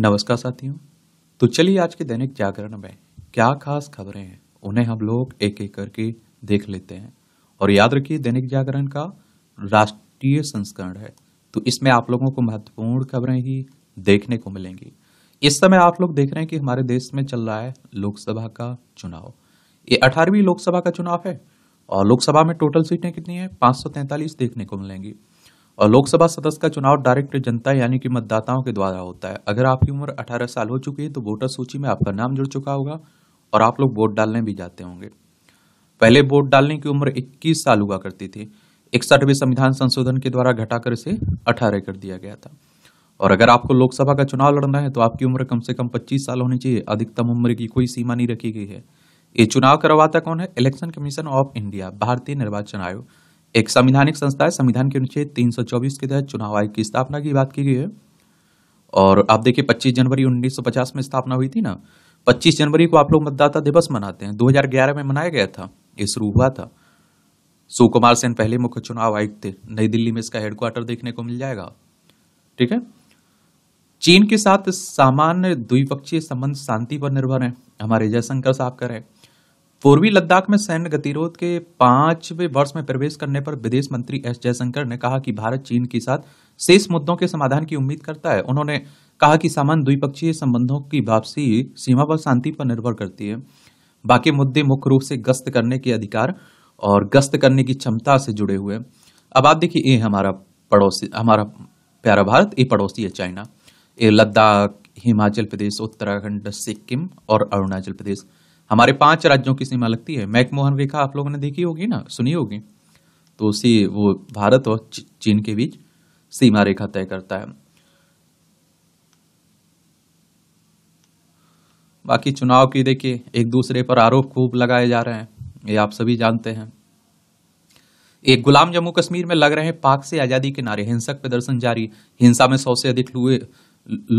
नमस्कार साथियों तो चलिए आज के दैनिक जागरण में क्या खास खबरें हैं उन्हें हम लोग एक एक करके देख लेते हैं और याद रखिए दैनिक जागरण का राष्ट्रीय संस्करण है तो इसमें आप लोगों को महत्वपूर्ण खबरें ही देखने को मिलेंगी इस समय आप लोग देख रहे हैं कि हमारे देश में चल रहा है लोकसभा का चुनाव ये अठारहवीं लोकसभा का चुनाव है और लोकसभा में टोटल सीटें कितनी है पाँच देखने को मिलेंगी और लोकसभा सदस्य का चुनाव डायरेक्ट जनता यानी कि मतदाताओं के द्वारा होता है अगर आपकी उम्र 18 साल हो चुकी है तो वोटर सूची में आपका नाम जुड़ चुका होगा और आप लोग वोट डालने भी जाते होंगे पहले वोट डालने की उम्र 21 साल हुआ करती थी इकसठवें संविधान संशोधन के द्वारा घटाकर इसे अठारह कर दिया गया था और अगर आपको लोकसभा का चुनाव लड़ना है तो आपकी उम्र कम से कम 25 साल होनी चाहिए अधिकतम उम्र की कोई सीमा नहीं रखी गई है ये चुनाव करवाता कौन है इलेक्शन कमीशन ऑफ इंडिया भारतीय निर्वाचन आयोग एक संविधानिक संस्था है संविधान के अनुच्छेद 324 के तहत चुनाव आयोग की स्थापना की बात की गई है और आप देखिए 25 जनवरी 1950 में स्थापना हुई थी ना 25 जनवरी को आप लोग मतदाता दिवस मनाते हैं 2011 में मनाया गया था ये शुरू हुआ था सुकुमार सेन पहले मुख्य चुनाव आयुक्त थे नई दिल्ली में इसका हेडक्वार्टर देखने को मिल जाएगा ठीक है चीन के साथ सामान्य द्विपक्षीय संबंध शांति पर निर्भर है हमारे जयशंकर साहब कह रहे हैं पूर्वी लद्दाख में सैन्य गतिरोध के पांचवें वर्ष में प्रवेश करने पर विदेश मंत्री एस जयशंकर ने कहा कि भारत चीन के साथ शेष मुद्दों के समाधान की उम्मीद करता है उन्होंने कहा कि सामान्य द्विपक्षीय संबंधों की वापसी सीमा पर शांति पर निर्भर करती है बाकी मुद्दे मुख्य रूप से गश्त करने के अधिकार और गश्त करने की क्षमता से जुड़े हुए अब आप देखिए ये हमारा पड़ोसी हमारा प्यारा भारत ये पड़ोसी है चाइना ये लद्दाख हिमाचल प्रदेश उत्तराखंड सिक्किम और अरुणाचल प्रदेश हमारे पांच राज्यों की सीमा लगती है मैकमोहन रेखा आप लोगों ने देखी होगी ना सुनी होगी तो उसी वो भारत और चीन के बीच सीमा रेखा तय करता है बाकी चुनाव की देखिए एक दूसरे पर आरोप खूब लगाए जा रहे हैं ये आप सभी जानते हैं एक गुलाम जम्मू कश्मीर में लग रहे हैं पाक से आजादी के नारे हिंसक प्रदर्शन जारी हिंसा में सौ से अधिक हुए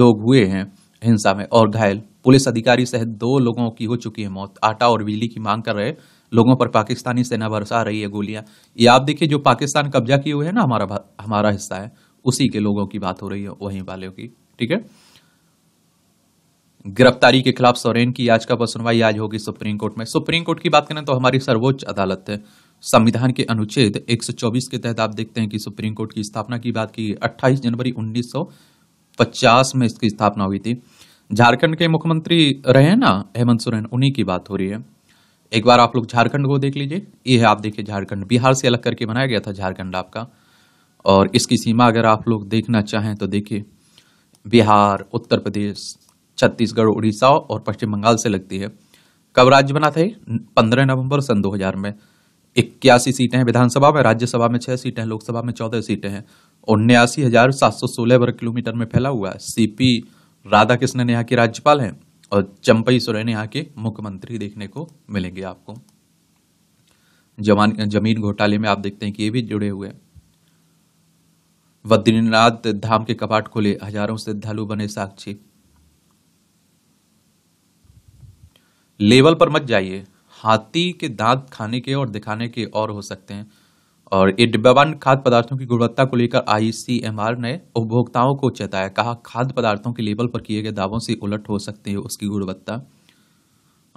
लोग हुए हैं हिंसा में और घायल पुलिस अधिकारी सहित दो लोगों की हो चुकी है मौत आटा और बिजली की मांग कर रहे लोगों पर पाकिस्तानी सेना बरसा रही है गोलियां ये आप देखिए जो पाकिस्तान कब्जा किए हुए है ना हमारा हमारा हिस्सा है उसी के लोगों की बात हो रही है वहीं वालों की ठीक है गिरफ्तारी के खिलाफ सोरेन की याचिका पर सुनवाई आज होगी सुप्रीम कोर्ट में सुप्रीम कोर्ट की बात करें तो हमारी सर्वोच्च अदालत है संविधान के अनुच्छेद 124 के तहत आप देखते हैं कि सुप्रीम कोर्ट की स्थापना की बात की 28 जनवरी उन्नीस 1950 में इसकी स्थापना हुई थी झारखंड के मुख्यमंत्री रहे ना हेमंत सोरेन उन्हीं की बात हो रही है एक बार आप लोग झारखंड को देख लीजिए ये है आप देखिए झारखंड बिहार से अलग करके बनाया गया था झारखंड आपका और इसकी सीमा अगर आप लोग देखना चाहें तो देखिए बिहार उत्तर प्रदेश छत्तीसगढ़ उड़ीसा और पश्चिम बंगाल से लगती है कब राज्य बना था पंद्रह नवंबर सन 2000 में इक्यासी सीटें हैं विधानसभा में राज्यसभा में छह सीटें हैं लोकसभा में चौदह सीटें हैं उन्यासी हजार सात सौ सोलह वर्ग किलोमीटर में फैला हुआ है सीपी कृष्णन यहाँ के राज्यपाल हैं और चंपई सोरेन यहाँ के मुख्यमंत्री देखने को मिलेंगे आपको जवान जमीन घोटाले में आप देखते हैं कि ये भी जुड़े हुए हैं बद्रीनाथ धाम के कपाट खोले हजारों श्रद्धालु बने साक्षी लेवल पर मत जाइए हाथी के दांत खाने के और दिखाने के और हो सकते हैं और ये डिब्बाबंद खाद्य पदार्थों की गुणवत्ता को लेकर आईसीएमआर ने उपभोक्ताओं को चेताया कहा खाद्य पदार्थों के लेबल पर किए गए दावों से उलट हो सकते हैं उसकी गुणवत्ता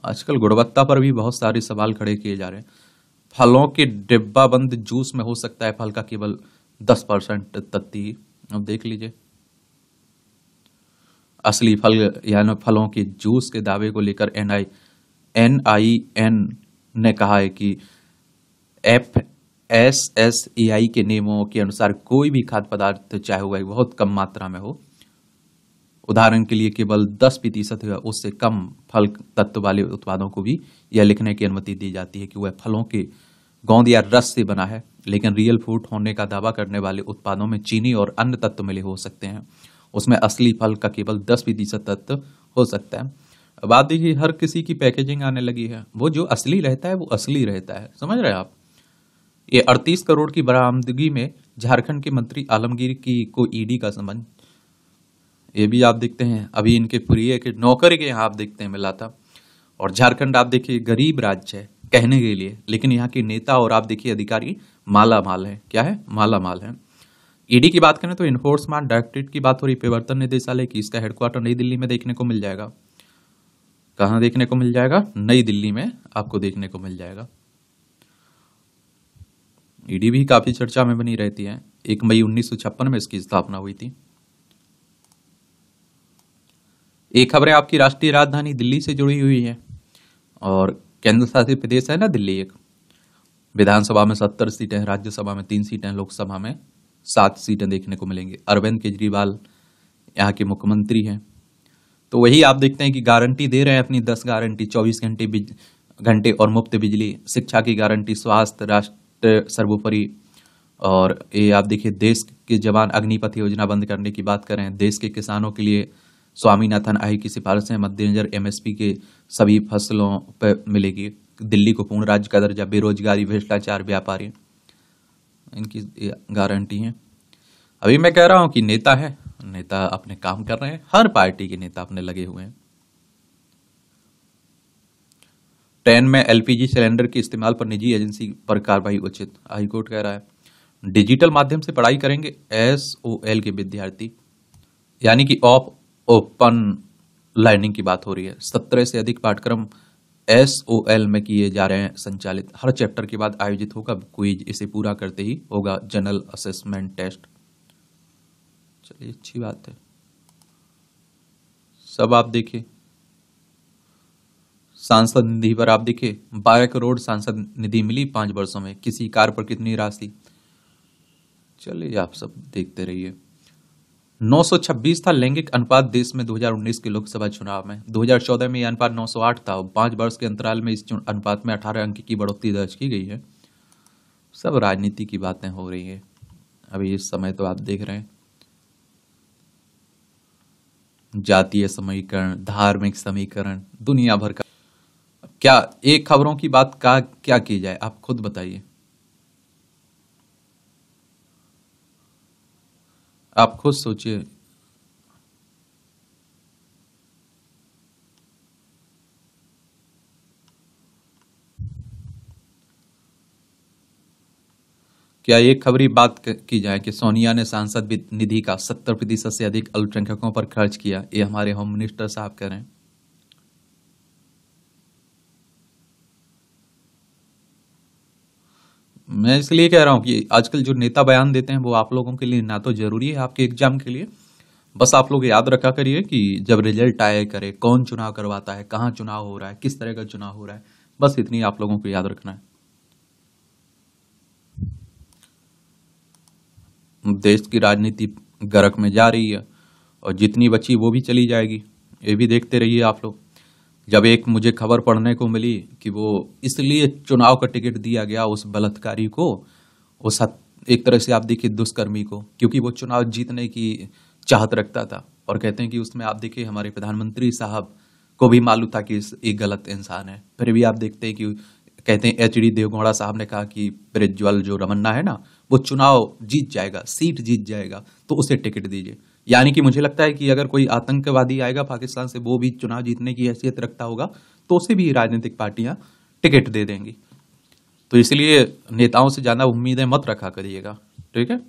आजकल गुणवत्ता पर भी बहुत सारे सवाल खड़े किए जा रहे हैं फलों के डिब्बाबंद जूस में हो सकता है फल का केवल दस परसेंट तत्ती अब देख लीजिए असली फल यानी फलों के जूस के दावे को लेकर N I N I N ने कहा है कि F S S A I के नियमों के अनुसार कोई भी खाद्य पदार्थ चाहे वह बहुत कम मात्रा में हो उदाहरण के लिए केवल दस प्रतिशत या उससे कम फल तत्व वाले उत्पादों को भी यह लिखने की अनुमति दी जाती है कि वह फलों के गोंद या रस से बना है लेकिन रियल फ्रूट होने का दावा करने वाले उत्पादों में चीनी और अन्य तत्व मिले हो सकते हैं उसमें असली फल का केवल दस प्रतिशत तत्व हो सकता है बात देखिए हर किसी की पैकेजिंग आने लगी है वो जो असली रहता है वो असली रहता है समझ रहे हैं आप ये 38 करोड़ की बरामदगी में झारखंड के मंत्री आलमगीर की को ईडी e का संबंध ये भी आप देखते हैं अभी इनके प्रिय के नौकर के यहाँ आप देखते हैं मिला था और झारखंड आप देखिए गरीब राज्य है कहने के लिए लेकिन यहाँ के नेता और आप देखिए अधिकारी माला माल है क्या है माला माल है ईडी e की बात करें तो इन्फोर्समेंट डायरेक्टरेट की बात हो रही प्रवर्तन निदेशालय की इसका हेडक्वार्टर नई दिल्ली में देखने को मिल जाएगा कहाँ देखने को मिल जाएगा नई दिल्ली में आपको देखने को मिल जाएगा ईडी भी काफ़ी चर्चा में बनी रहती है एक मई उन्नीस में इसकी स्थापना हुई थी एक खबर है आपकी राष्ट्रीय राजधानी दिल्ली से जुड़ी हुई है और केंद्र शासित प्रदेश है ना दिल्ली एक विधानसभा में सत्तर सीटें हैं राज्यसभा में तीन सीटें लोकसभा में सात सीटें देखने को मिलेंगी अरविंद केजरीवाल यहाँ के मुख्यमंत्री हैं तो वही आप देखते हैं कि गारंटी दे रहे हैं अपनी दस गारंटी चौबीस घंटे घंटे और मुफ्त बिजली शिक्षा की गारंटी स्वास्थ्य राष्ट्र सर्वोपरि और ये आप देखिए देश के जवान अग्निपथ योजना बंद करने की बात करें देश के किसानों के लिए स्वामीनाथन आई की सिफारिश है मद्देनजर एमएसपी के सभी फसलों पर मिलेगी दिल्ली को पूर्ण राज्य का दर्जा बेरोजगारी भ्रष्टाचार व्यापारी इनकी गारंटी है अभी मैं कह रहा हूँ कि नेता है नेता अपने काम कर रहे हैं हर पार्टी के नेता अपने लगे हुए हैं टेन में एलपीजी सिलेंडर के इस्तेमाल पर निजी एजेंसी पर कार्रवाई उचित हाईकोर्ट कह रहा है डिजिटल माध्यम से पढ़ाई करेंगे एस ओ एल के विद्यार्थी यानी कि ऑफ ओपन लर्निंग की बात हो रही है सत्रह से अधिक पाठ्यक्रम एस ओ एल में किए जा रहे हैं संचालित हर चैप्टर के बाद आयोजित होगा क्विज इसे पूरा करते ही होगा जनरल असेसमेंट टेस्ट चलिए अच्छी बात है सब आप देखिए सांसद निधि पर आप देखिए बारह करोड़ सांसद निधि मिली पाँच वर्षों में किसी कार पर कितनी राशि चलिए आप सब देखते रहिए 926 था लैंगिक अनुपात देश में 2019 के लोकसभा चुनाव में 2014 में यह अनुपात 908 था और पाँच वर्ष के अंतराल में इस अनुपात में 18 अंक की बढ़ोतरी दर्ज की गई है सब राजनीति की बातें हो रही है अभी इस समय तो आप देख रहे हैं जातीय समीकरण धार्मिक समीकरण दुनिया भर का क्या एक खबरों की बात का क्या की जाए आप खुद बताइए आप खुद सोचिए क्या एक खबरी बात की जाए कि सोनिया ने सांसद निधि का सत्तर प्रतिशत से अधिक अल्पसंख्यकों पर खर्च किया ये हमारे होम मिनिस्टर साहब कह रहे हैं मैं इसलिए कह रहा हूँ कि आजकल जो नेता बयान देते हैं वो आप लोगों के लिए ना तो जरूरी है आपके एग्जाम के लिए बस आप लोग याद रखा करिए कि जब रिजल्ट आए करे कौन चुनाव करवाता है कहाँ चुनाव हो रहा है किस तरह का चुनाव हो रहा है बस इतनी आप लोगों को याद रखना है देश की राजनीति गरक में जा रही है और जितनी बची वो भी चली जाएगी ये भी देखते रहिए आप लोग जब एक मुझे खबर पढ़ने को मिली कि वो इसलिए चुनाव का टिकट दिया गया उस बलात्कारी को उस एक तरह से आप देखिए दुष्कर्मी को क्योंकि वो चुनाव जीतने की चाहत रखता था और कहते हैं कि उसमें आप देखिए हमारे प्रधानमंत्री साहब को भी मालूम था कि एक गलत इंसान है फिर भी आप देखते हैं कि कहते हैं एच डी देवगौड़ा साहब ने कहा कि प्रज्वल जो रमन्ना है ना वो चुनाव जीत जाएगा सीट जीत जाएगा तो उसे टिकट दीजिए यानी कि मुझे लगता है कि अगर कोई आतंकवादी आएगा पाकिस्तान से वो भी चुनाव जीतने की हैसियत रखता होगा तो उसे भी राजनीतिक पार्टियां टिकट दे देंगी तो इसलिए नेताओं से ज़्यादा उम्मीदें मत रखा करिएगा ठीक है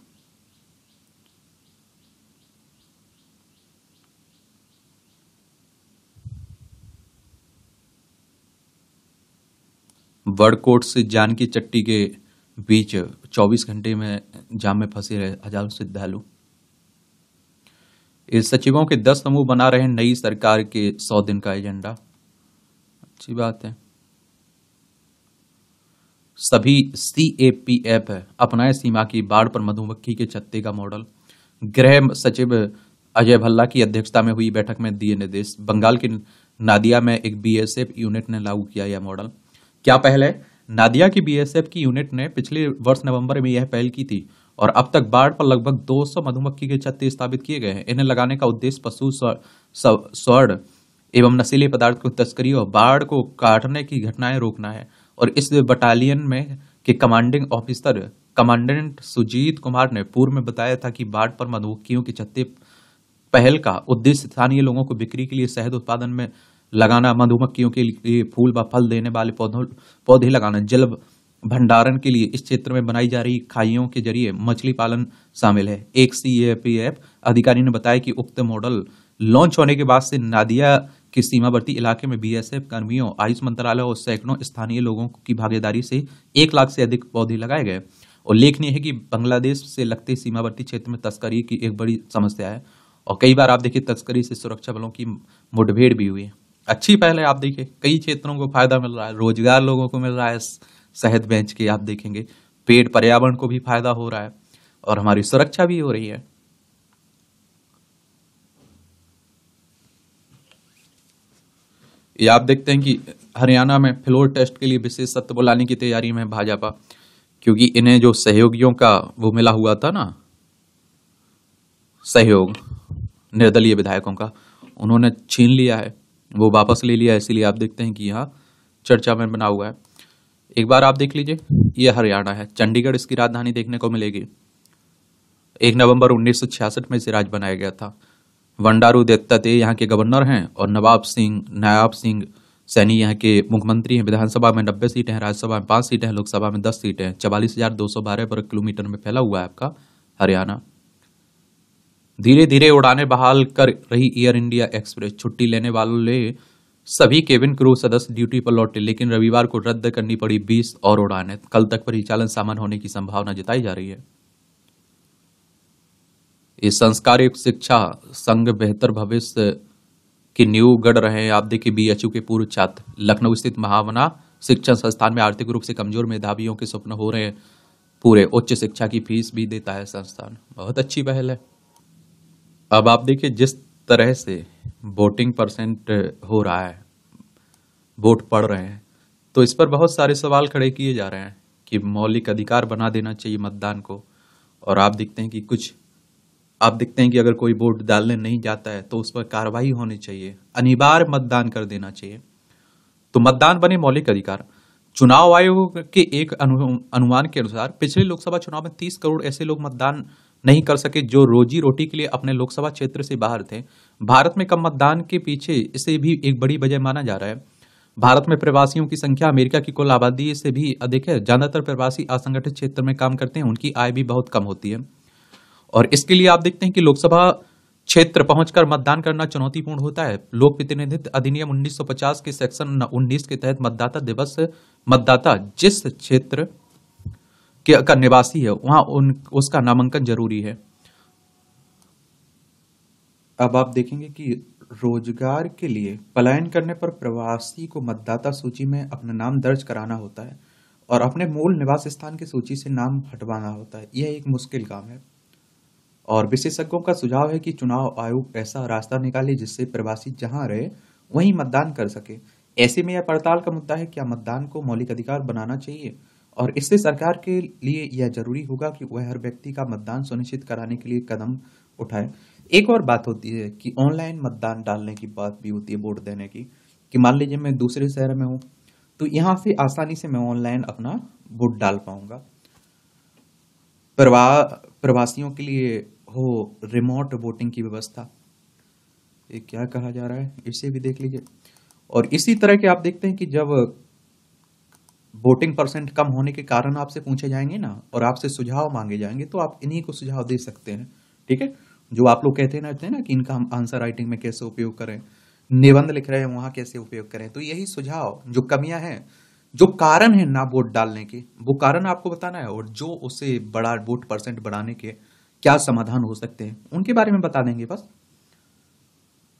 वर्डकोट से जान की चट्टी के बीच 24 घंटे में जाम में फंसे रहे हजारों श्रद्धालु इस सचिवों के दस समूह बना रहे नई सरकार के सौ दिन का एजेंडा अच्छी बात है सभी सी ए पी एफ अपनाए सीमा की बाढ़ पर मधुमक्खी के छत्ते का मॉडल गृह सचिव अजय भल्ला की अध्यक्षता में हुई बैठक में दिए निर्देश बंगाल के नादिया में एक बीएसएफ यूनिट ने लागू किया यह मॉडल क्या पहले नादिया की बीएसएफ की यूनिट ने पिछले वर्ष नवंबर में यह पहल की थी और अब तक बाढ़ पर लगभग 200 मधुमक्खी के छत्ते स्थापित किए गए हैं इन्हें लगाने का उद्देश्य पशु स्वर्ण एवं नशीले पदार्थ की तस्करी और बाढ़ को काटने की घटनाएं रोकना है और इस बटालियन में के commanding officer commandant Sujit Kumar ने पूर्व में बताया था कि बाढ़ पर मधुमक्खियों के छत्ते पहल का उद्देश्य स्थानीय लोगों को बिक्री के लिए शहद उत्पादन में लगाना मधुमक्खियों के लिए फूल व फल देने वाले पौधों पौधे लगाना जल भंडारण के लिए इस क्षेत्र में बनाई जा रही खाइयों के जरिए मछली पालन शामिल है एक सी एफ अधिकारी ने बताया कि उक्त मॉडल लॉन्च होने के बाद से नादिया के सीमावर्ती इलाके में बीएसएफ कर्मियों आयुष मंत्रालय और सैकड़ों स्थानीय लोगों की भागीदारी से एक लाख से अधिक पौधे लगाए गए उल्लेखनीय है कि बांग्लादेश से लगते सीमावर्ती क्षेत्र में तस्करी की एक बड़ी समस्या है और कई बार आप देखिए तस्करी से सुरक्षा बलों की मुठभेड़ भी हुई है अच्छी पहले आप देखिए कई क्षेत्रों को फायदा मिल रहा है रोजगार लोगों को मिल रहा है शहद बेच के आप देखेंगे पेड़ पर्यावरण को भी फायदा हो रहा है और हमारी सुरक्षा भी हो रही है ये आप देखते हैं कि हरियाणा में फ्लोर टेस्ट के लिए विशेष सत्य बुलाने की तैयारी में भाजपा क्योंकि इन्हें जो सहयोगियों का वो मिला हुआ था ना सहयोग निर्दलीय विधायकों का उन्होंने छीन लिया है वो वापस ले लिया है इसीलिए आप देखते हैं कि यहाँ चर्चा में बना हुआ है एक बार आप देख लीजिए यह हरियाणा है चंडीगढ़ इसकी राजधानी देखने को मिलेगी एक नवंबर 1966 में इसे राज्य बनाया गया था वंडारू दत्तात्रेय यहाँ के गवर्नर हैं और नवाब सिंह नायाब सिंह सैनी यहाँ के मुख्यमंत्री हैं विधानसभा में नब्बे सीटें हैं राज्यसभा में पाँच सीटें हैं लोकसभा में दस सीटें हैं चवालीस हजार दो सौ बारह वर्ग किलोमीटर में फैला हुआ है आपका हरियाणा धीरे धीरे उड़ाने बहाल कर रही एयर इंडिया एक्सप्रेस छुट्टी लेने वालों ले सभी केबिन क्रू सदस्य ड्यूटी पर लौटे लेकिन रविवार को रद्द करनी पड़ी बीस और उड़ानें कल तक परिचालन सामान्य होने की संभावना जताई जा रही है इस संस्कार शिक्षा संघ बेहतर भविष्य की नींव गढ़ रहे हैं आप देखिए बीएचयू के पूर्व छात्र लखनऊ स्थित महावना शिक्षण संस्थान में आर्थिक रूप से कमजोर मेधावियों के स्वप्न हो रहे हैं पूरे उच्च शिक्षा की फीस भी देता है संस्थान बहुत अच्छी पहल है अब आप देखिए जिस तरह से वोटिंग परसेंट हो रहा है वोट पड़ रहे हैं तो इस पर बहुत सारे सवाल खड़े किए जा रहे हैं कि मौलिक अधिकार बना देना चाहिए मतदान को और आप देखते हैं कि कुछ आप देखते हैं कि अगर कोई वोट डालने नहीं जाता है तो उस पर कार्रवाई होनी चाहिए अनिवार्य मतदान कर देना चाहिए तो मतदान बने मौलिक अधिकार चुनाव आयोग के एक अनु, अनुमान के अनुसार पिछले लोकसभा चुनाव में तीस करोड़ ऐसे लोग मतदान नहीं कर सके जो रोजी रोटी के लिए अपने लोकसभा क्षेत्र से बाहर थे भारत में कम मतदान के पीछे इसे भी एक बड़ी वजह माना जा रहा है भारत में प्रवासियों की संख्या अमेरिका की कुल आबादी से भी अधिक है ज़्यादातर प्रवासी असंगठित क्षेत्र में काम करते हैं उनकी आय भी बहुत कम होती है और इसके लिए आप देखते हैं कि लोकसभा क्षेत्र पहुंचकर मतदान करना चुनौतीपूर्ण होता है लोक प्रतिनिधित्व अधिनियम 1950 के सेक्शन 19 के तहत मतदाता दिवस मतदाता जिस क्षेत्र के का निवासी है वहां उन उसका नामांकन जरूरी है अब आप देखेंगे कि रोजगार के लिए पलायन करने पर प्रवासी को मतदाता सूची में अपना नाम दर्ज कराना होता है और अपने मूल निवास स्थान की सूची से नाम हटवाना होता है यह एक मुश्किल काम है और विशेषज्ञों का सुझाव है कि चुनाव आयोग ऐसा रास्ता निकाले जिससे प्रवासी जहां रहे वहीं मतदान कर सके ऐसे में यह पड़ताल का मुद्दा है क्या मतदान को मौलिक अधिकार बनाना चाहिए और इससे सरकार के लिए यह जरूरी होगा कि वह हर व्यक्ति का मतदान सुनिश्चित कराने के लिए कदम उठाए एक और बात होती है कि ऑनलाइन मतदान डालने की बात भी होती है वोट देने की कि मान लीजिए मैं दूसरे शहर में हूँ तो यहाँ से आसानी से मैं ऑनलाइन अपना वोट डाल पाऊँगा प्रवा प्रवासियों के लिए हो रिमोट वोटिंग की व्यवस्था ये क्या कहा जा रहा है इसे भी देख लीजिए और इसी तरह के आप देखते हैं कि जब वोटिंग परसेंट कम होने के कारण आपसे पूछे जाएंगे ना और आपसे सुझाव मांगे जाएंगे तो आप इन्हीं को सुझाव दे सकते हैं ठीक है जो आप लोग कहते रहते हैं ना कि इनका हम आंसर राइटिंग में कैसे उपयोग करें निबंध लिख रहे हैं वहाँ कैसे उपयोग करें तो यही सुझाव जो कमियां हैं जो कारण है ना वोट डालने के वो कारण आपको बताना है और जो उसे बड़ा वोट परसेंट बढ़ाने के क्या समाधान हो सकते हैं उनके बारे में बता देंगे बस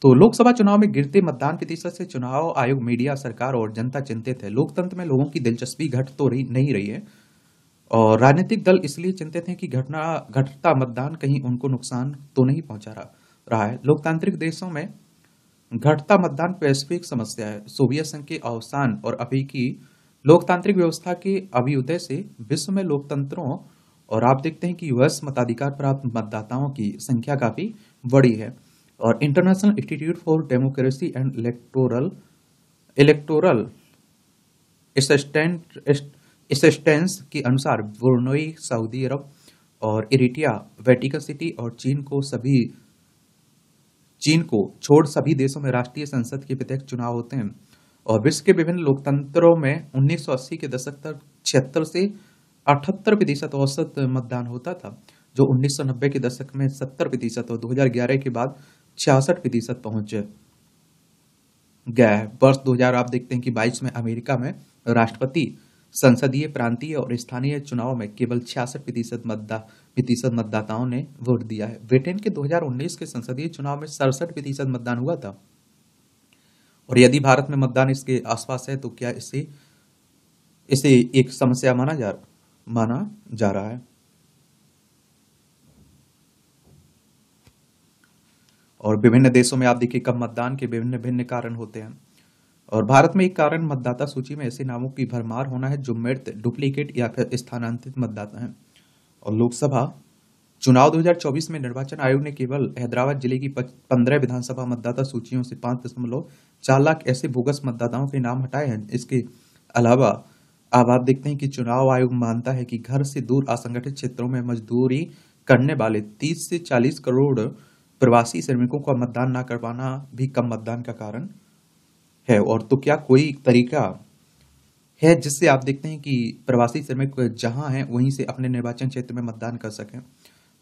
तो लोकसभा चुनाव में गिरते मतदान प्रतिशत से चुनाव आयोग मीडिया सरकार और जनता चिंतित है लोकतंत्र में लोगों की दिलचस्पी घट तो रही नहीं रही है और राजनीतिक दल इसलिए चिंतित हैं कि घटना घटता मतदान कहीं उनको नुकसान तो नहीं पहुंचा रहा, रहा है लोकतांत्रिक देशों में घटता मतदान वैश्विक समस्या है सोवियत संघ के अवसान और अभी की लोकतांत्रिक व्यवस्था के अभियुदय से विश्व में लोकतंत्रों और आप देखते हैं कि यूएस मताधिकार प्राप्त मतदाताओं की संख्या काफ़ी बड़ी है और international institute for democracy and electoral electoral assistant assistance के अनुसार ब्रुनोई सऊदी अरब और इरिटिया वेटिकन सिटी और चीन को सभी चीन को छोड़ सभी देशों में राष्ट्रीय संसद के प्रत्यक्ष चुनाव होते हैं और विश्व के विभिन्न लोकतंत्रों में 1980 के दशक तक छिहत्तर से अठहत्तर प्रतिशत औसत मतदान होता था जो 1990 के दशक में 70 प्रतिशत और 2011 के बाद छियासठ प्रतिशत पहुंच गया है वर्ष 2000 आप देखते हैं कि 22 में अमेरिका में राष्ट्रपति संसदीय प्रांतीय और स्थानीय चुनाव में केवल छियासठ प्रतिशत मतदा प्रतिशत मतदाताओं ने वोट दिया है ब्रिटेन के 2019 के संसदीय चुनाव में सड़सठ प्रतिशत मतदान हुआ था और यदि भारत में मतदान इसके आसपास है तो क्या इसे इसे एक समस्या माना जा माना जा रहा है और विभिन्न देशों में आप देखिए कम मतदान के विभिन्न भिन्न कारण होते हैं और भारत में एक कारण मतदाता सूची में ऐसे नामों की भरमार होना है जो मृत डुप्लीकेट या फिर स्थानांतरित मतदाता हैं और लोकसभा चुनाव 2024 में निर्वाचन आयोग ने केवल हैदराबाद जिले की पंद्रह विधानसभा मतदाता सूचियों से पाँच दशमलव चार लाख ऐसे बोगस मतदाताओं के नाम हटाए हैं इसके अलावा अब आप देखते हैं कि चुनाव आयोग मानता है कि घर से दूर असंगठित क्षेत्रों में मजदूरी करने वाले 30 से 40 करोड़ प्रवासी श्रमिकों का मतदान न करवाना भी कम मतदान का कारण है और तो क्या कोई तरीका है जिससे आप देखते हैं कि प्रवासी श्रमिक जहां हैं वहीं से अपने निर्वाचन क्षेत्र में मतदान कर सकें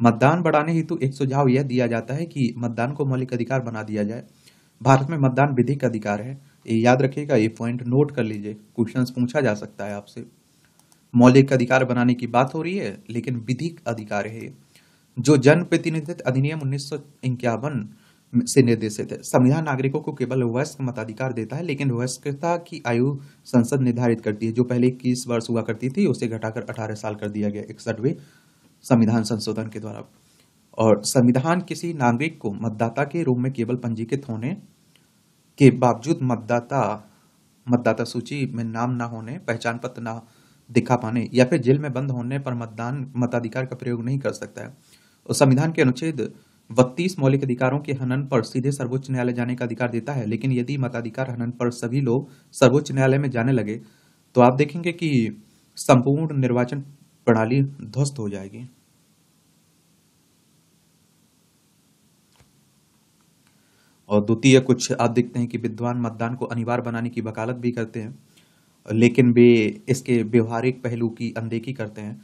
मतदान बढ़ाने हेतु एक सुझाव यह दिया जाता है कि मतदान को मौलिक अधिकार बना दिया जाए भारत में मतदान विधिक अधिकार है ये याद रखिएगा ये पॉइंट नोट कर लीजिए क्वेश्चन पूछा जा सकता है आपसे मौलिक अधिकार बनाने की बात हो रही है लेकिन विधिक अधिकार है जो जनप्रतिनिधित्व अधिनियम उन्नीस से निर्देशित है संविधान नागरिकों को केवल वयस्क मताधिकार देता है लेकिन वयस्कता की आयु संसद निर्धारित करती है जो पहले इक्कीस वर्ष हुआ करती थी उसे घटाकर अठारह साल कर दिया गया इकसठवें संविधान संशोधन के द्वारा और संविधान किसी नागरिक को मतदाता के रूप में केवल पंजीकृत होने के बावजूद मतदाता मतदाता सूची में नाम ना होने पहचान पत्र ना दिखा पाने या फिर जेल में बंद होने पर मतदान मताधिकार का प्रयोग नहीं कर सकता है और संविधान के अनुच्छेद बत्तीस मौलिक अधिकारों के हनन पर सीधे सर्वोच्च न्यायालय जाने का अधिकार देता है लेकिन यदि मताधिकार हनन पर सभी लोग सर्वोच्च न्यायालय में जाने लगे तो आप देखेंगे कि संपूर्ण निर्वाचन प्रणाली ध्वस्त हो जाएगी और द्वितीय कुछ आप देखते हैं कि विद्वान मतदान को अनिवार्य बनाने की वकालत भी करते हैं लेकिन वे इसके व्यवहारिक पहलू की अनदेखी करते हैं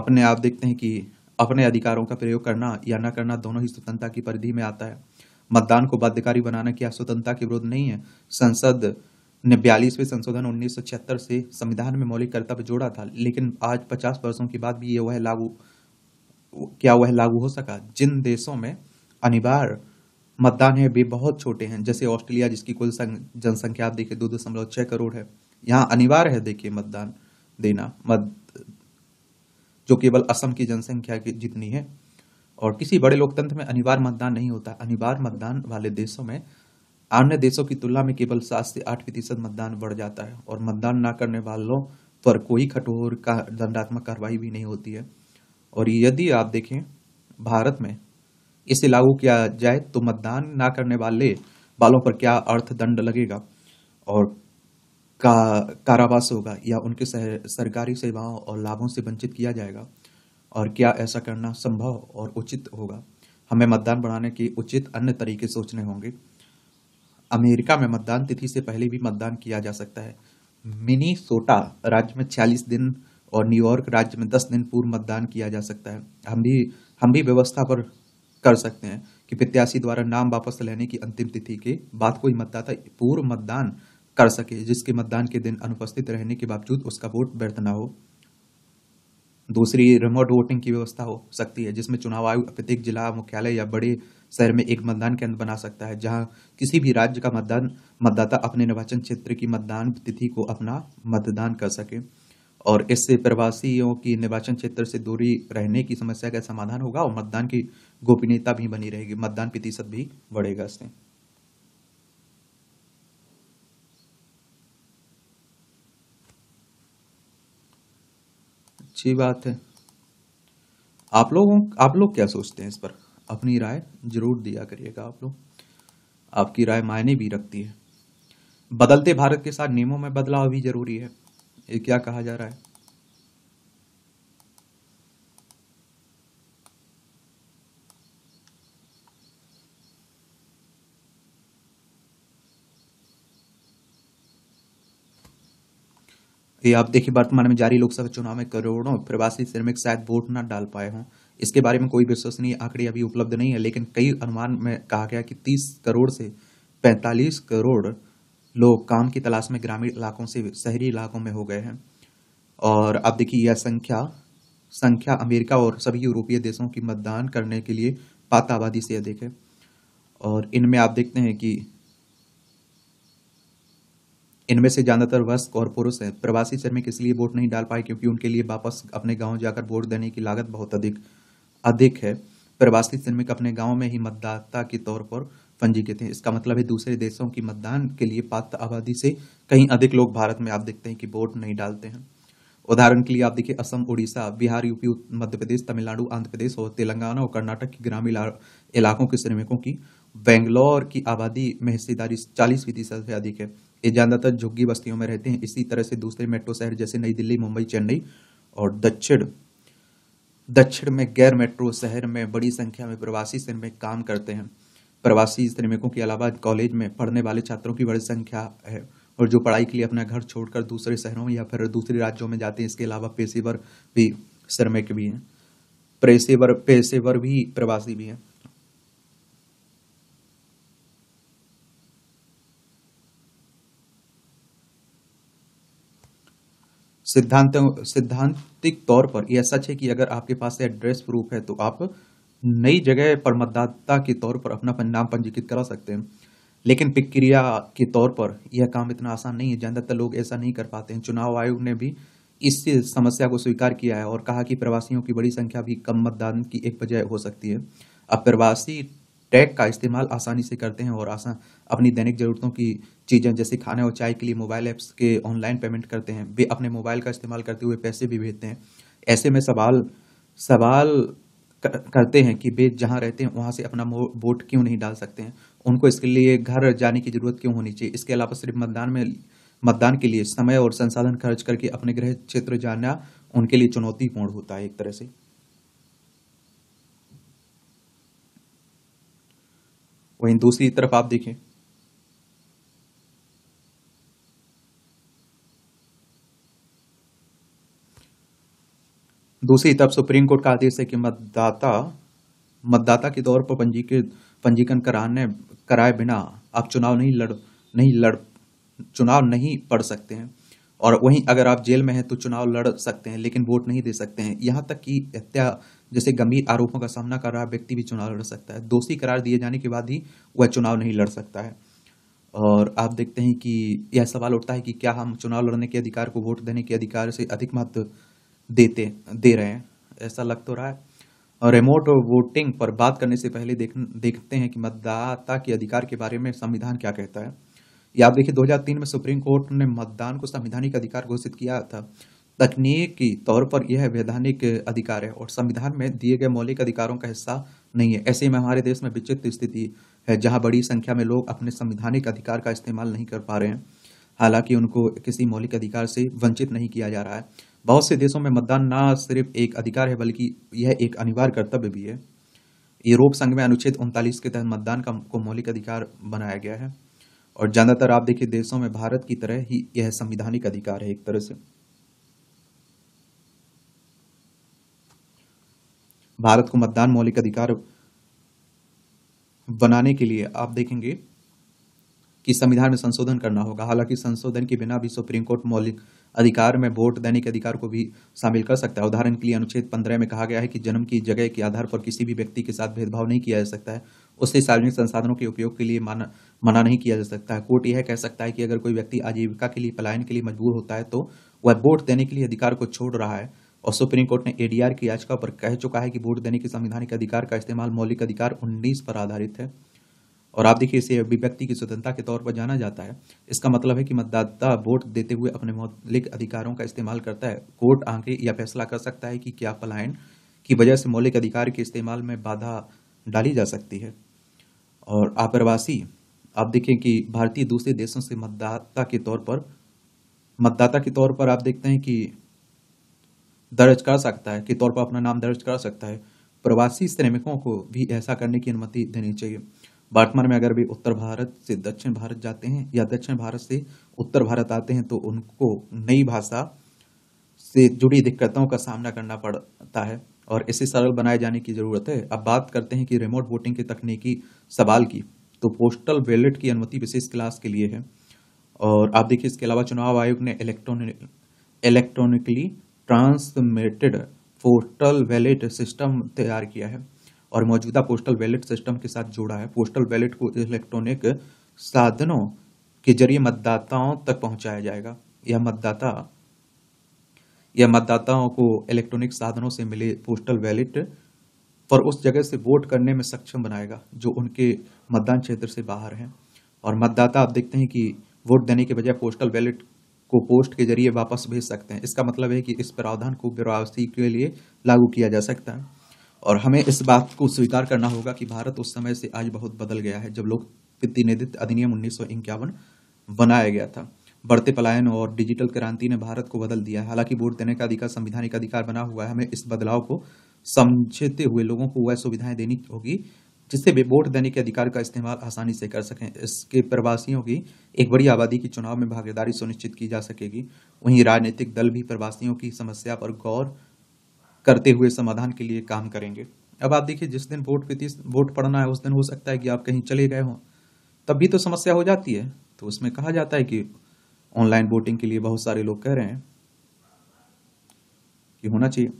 अपने आप देखते हैं कि अपने अधिकारों का प्रयोग करना या न करना दोनों ही स्वतंत्रता की परिधि में आता है मतदान को बाध्यकारी बनाना क्या स्वतंत्रता के विरोध नहीं है संसद ने बयालीसवें संशोधन उन्नीस से संविधान में मौलिक कर्तव्य जोड़ा था लेकिन आज पचास वर्षों के बाद भी ये वह लागू क्या वह लागू हो सका जिन देशों में अनिवार्य मतदान है वे बहुत छोटे हैं जैसे ऑस्ट्रेलिया जिसकी कुल जनसंख्या आप देखिए दो दशमलव छः करोड़ है यहाँ अनिवार्य है देखिए मतदान देना मत जो केवल असम की जनसंख्या की जितनी है और किसी बड़े लोकतंत्र में अनिवार्य मतदान नहीं होता अनिवार्य मतदान वाले देशों में अन्य देशों की तुलना में केवल सात से आठ प्रतिशत मतदान बढ़ जाता है और मतदान ना करने वालों पर कोई कठोर का दंडात्मक कार्रवाई भी नहीं होती है और यदि आप देखें भारत में इसे लागू किया जाए तो मतदान ना करने वाले वालों पर क्या अर्थ दंड लगेगा और का कारावास होगा या उनके सरकारी सेवाओं और लाभों से वंचित किया जाएगा और क्या ऐसा करना संभव और उचित होगा हमें मतदान बढ़ाने के उचित अन्य तरीके सोचने होंगे अमेरिका में मतदान तिथि से पहले भी मतदान किया जा सकता है मिनी सोटा राज्य में छियालीस दिन और न्यूयॉर्क राज्य में दस दिन पूर्व मतदान किया जा सकता है हम भी हम भी व्यवस्था पर कर सकते हैं कि प्रत्याशी द्वारा नाम वापस लेने की अंतिम तिथि के बाद कोई मतदाता पूर्व मतदान कर सके जिसके मतदान के दिन अनुपस्थित रहने के बावजूद उसका वोट व्यर्थ ना हो दूसरी रिमोट वोटिंग की व्यवस्था हो सकती है जिसमें चुनाव आयोग प्रत्येक जिला मुख्यालय या बड़े शहर में एक मतदान केंद्र बना सकता है जहां किसी भी राज्य का मतदान मतदाता अपने निर्वाचन क्षेत्र की मतदान तिथि को अपना मतदान कर सके और इससे प्रवासियों की निर्वाचन क्षेत्र से दूरी रहने की समस्या का समाधान होगा और मतदान की गोपनीयता भी बनी रहेगी मतदान प्रतिशत भी बढ़ेगा इसमें अच्छी बात है आप लोगों आप लोग क्या सोचते हैं इस पर अपनी राय जरूर दिया करिएगा आप लोग आपकी राय मायने भी रखती है बदलते भारत के साथ नियमों में बदलाव भी जरूरी है ये क्या कहा जा रहा है कि आप देखिए वर्तमान में जारी लोकसभा चुनाव में करोड़ों प्रवासी श्रमिक शायद वोट न डाल पाए हों इसके बारे में कोई विश्वसनीय आंकड़े अभी उपलब्ध नहीं है लेकिन कई अनुमान में कहा गया कि 30 करोड़ से 45 करोड़ लोग काम की तलाश में ग्रामीण इलाकों से शहरी इलाकों में हो गए हैं और अब देखिए यह संख्या संख्या अमेरिका और सभी यूरोपीय देशों की मतदान करने के लिए पात आबादी से अधिक है और इनमें आप देखते हैं कि इनमें से ज़्यादातर वयस्क और पुरुष हैं प्रवासी श्रमिक इसलिए वोट नहीं डाल पाए क्योंकि उनके लिए वापस अपने गांव जाकर वोट देने की लागत बहुत अधिक अधिक है प्रवासी श्रमिक अपने गांव में ही मतदाता के तौर पर पंजीकृत हैं इसका मतलब है दूसरे देशों की मतदान के लिए पात्र आबादी से कहीं अधिक लोग भारत में आप देखते हैं कि वोट नहीं डालते हैं उदाहरण के लिए आप देखिए असम उड़ीसा बिहार यूपी मध्य प्रदेश तमिलनाडु आंध्र प्रदेश और तेलंगाना और कर्नाटक के ग्रामीण इलाकों के श्रमिकों की बेंगलोर की आबादी में हिस्सेदारी चालीस फीसद से अधिक है ये ज़्यादातर झुग्गी बस्तियों में रहते हैं इसी तरह से दूसरे मेट्रो शहर जैसे नई दिल्ली मुंबई चेन्नई और दक्षिण दक्षिण में गैर मेट्रो शहर में बड़ी संख्या में प्रवासी श्रमिक काम करते हैं प्रवासी श्रमिकों के अलावा कॉलेज में पढ़ने वाले छात्रों की बड़ी संख्या है और जो पढ़ाई के लिए अपना घर छोड़कर दूसरे शहरों या फिर दूसरे राज्यों में जाते हैं इसके अलावा पेशेवर भी श्रमिक भी हैं पेशेवर पेशेवर भी प्रवासी भी हैं सिद्धांत सिद्धांतिक तौर पर यह सच है कि अगर आपके पास एड्रेस प्रूफ है तो आप नई जगह पर मतदाता के तौर पर अपना नाम पंजीकृत करा सकते हैं लेकिन प्रक्रिया के तौर पर यह काम इतना आसान नहीं है ज़्यादातर लोग ऐसा नहीं कर पाते हैं चुनाव आयोग ने भी इस समस्या को स्वीकार किया है और कहा कि प्रवासियों की बड़ी संख्या भी कम मतदान की एक वजह हो सकती है अब प्रवासी टैग का इस्तेमाल आसानी से करते हैं और आसान अपनी दैनिक ज़रूरतों की चीज़ें जैसे खाने और चाय के लिए मोबाइल ऐप्स के ऑनलाइन पेमेंट करते हैं वे अपने मोबाइल का इस्तेमाल करते हुए पैसे भी भेजते हैं ऐसे में सवाल सवाल करते हैं कि वे जहाँ रहते हैं वहाँ से अपना वोट क्यों नहीं डाल सकते हैं उनको इसके लिए घर जाने की ज़रूरत क्यों होनी चाहिए इसके अलावा सिर्फ मतदान में मतदान के लिए समय और संसाधन खर्च करके अपने गृह क्षेत्र जाना उनके लिए चुनौतीपूर्ण होता है एक तरह से वहीं दूसरी तरफ आप देखें दूसरी तरफ सुप्रीम कोर्ट का आदेश है कि मतदाता मतदाता के तौर पर पंजीकृत पंजीकरण कराने कराए बिना आप चुनाव नहीं लड़ नहीं लड़ चुनाव नहीं पढ़ सकते हैं और वहीं अगर आप जेल में हैं तो चुनाव लड़ सकते हैं लेकिन वोट नहीं दे सकते हैं यहाँ तक कि हत्या जैसे गंभीर आरोपों का सामना कर रहा व्यक्ति भी चुनाव लड़ सकता है दोषी करार दिए जाने के बाद ही वह चुनाव नहीं लड़ सकता है और आप देखते हैं कि यह सवाल उठता है कि क्या हम चुनाव लड़ने के अधिकार को वोट देने के अधिकार से अधिक महत्व देते दे रहे हैं ऐसा लग तो रहा है और रिमोट वोटिंग पर बात करने से पहले देख देखते हैं कि मतदाता के अधिकार के बारे में संविधान क्या कहता है याद देखिए 2003 में सुप्रीम कोर्ट ने मतदान को संवैधानिक अधिकार घोषित किया था तकनीक तौर पर यह वैधानिक अधिकार है और संविधान में दिए गए मौलिक अधिकारों का हिस्सा नहीं है ऐसे में हमारे देश में विचित्र स्थिति है जहां बड़ी संख्या में लोग अपने संविधानिक अधिकार का इस्तेमाल नहीं कर पा रहे हैं हालांकि उनको किसी मौलिक अधिकार से वंचित नहीं किया जा रहा है बहुत से देशों में मतदान न सिर्फ एक अधिकार है बल्कि यह एक अनिवार्य कर्तव्य भी है यूरोप संघ में अनुच्छेद उनतालीस के तहत मतदान का को मौलिक अधिकार बनाया गया है और ज़्यादातर आप देखिए देशों में भारत की तरह ही यह संविधानिक अधिकार है एक तरह से भारत को मतदान मौलिक अधिकार बनाने के लिए आप देखेंगे कि संविधान में संशोधन करना होगा हालांकि संशोधन के बिना भी सुप्रीम कोर्ट मौलिक अधिकार में वोट देने के अधिकार को भी शामिल कर सकता है उदाहरण के लिए अनुच्छेद पंद्रह में कहा गया है कि जन्म की जगह के आधार पर किसी भी व्यक्ति के साथ भेदभाव नहीं किया जा सकता है उसे सार्वजनिक संसाधनों के उपयोग के लिए माना मना नहीं किया जा सकता है कोर्ट यह कह सकता है कि अगर कोई व्यक्ति आजीविका के लिए पलायन के लिए मजबूर होता है तो वह वोट देने के लिए अधिकार को छोड़ रहा है और सुप्रीम कोर्ट ने एडीआर की याचिका पर कह चुका है कि वोट देने के संविधानिक अधिकार का इस्तेमाल मौलिक अधिकार उन्नीस पर आधारित है और आप देखिए इसे अभिव्यक्ति की स्वतंत्रता के तौर पर जाना जाता है इसका मतलब है कि मतदाता वोट देते हुए अपने मौलिक अधिकारों का इस्तेमाल करता है कोर्ट आंकड़े या फैसला कर सकता है कि क्या पलायन की वजह से मौलिक अधिकार के इस्तेमाल में बाधा डाली जा सकती है और आप्रवासी आप देखें कि भारतीय दूसरे देशों से मतदाता के तौर पर मतदाता के तौर पर आप देखते हैं कि दर्ज कर सकता है के तौर पर अपना नाम दर्ज कर सकता है प्रवासी श्रमिकों को भी ऐसा करने की अनुमति देनी चाहिए वर्तमान में अगर वे उत्तर भारत से दक्षिण भारत जाते हैं या दक्षिण भारत से उत्तर भारत आते हैं तो उनको नई भाषा से जुड़ी दिक्कतों का सामना करना पड़ता है और इसे सरल बनाए जाने की ज़रूरत है अब बात करते हैं कि रिमोट वोटिंग के तकनीकी सवाल की तो पोस्टल वैलेट की अनुमति विशेष क्लास के लिए है और आप देखिए इसके अलावा चुनाव आयोग ने electronic electronically transmitted postal ballot system तैयार किया है और मौजूदा पोस्टल वैलेट सिस्टम के साथ जोड़ा है पोस्टल वैलेट को इलेक्ट्रॉनिक साधनों के जरिए मतदाताओं तक पहुंचाया जाएगा यह मतदाता या मतदाताओं को इलेक्ट्रॉनिक साधनों से मिले पोस्टल बैलेट पर उस जगह से वोट करने में सक्षम बनाएगा जो उनके मतदान क्षेत्र से बाहर हैं और मतदाता आप देखते हैं कि वोट देने के बजाय पोस्टल बैलेट को पोस्ट के जरिए वापस भेज सकते हैं इसका मतलब है कि इस प्रावधान को व्यवासी के लिए लागू किया जा सकता है और हमें इस बात को स्वीकार करना होगा कि भारत उस समय से आज बहुत बदल गया है जब लोक प्रतिनिधित्व अधिनियम उन्नीस बनाया गया था बढ़ते पलायन और डिजिटल क्रांति ने भारत को बदल दिया है हालांकि वोट देने का अधिकार संविधानिक अधिकार बना हुआ है हमें इस बदलाव को समझते हुए लोगों को वह सुविधाएं देनी होगी जिससे वे वोट देने के अधिकार का इस्तेमाल आसानी से कर सकें इसके प्रवासियों की एक बड़ी आबादी की चुनाव में भागीदारी सुनिश्चित की जा सकेगी वहीं राजनीतिक दल भी प्रवासियों की समस्या पर गौर करते हुए समाधान के लिए काम करेंगे अब आप देखिए जिस दिन वोट पे वोट पड़ना है उस दिन हो सकता है कि आप कहीं चले गए हों तब भी तो समस्या हो जाती है तो उसमें कहा जाता है कि ऑनलाइन वोटिंग के लिए बहुत सारे लोग कह रहे हैं कि होना चाहिए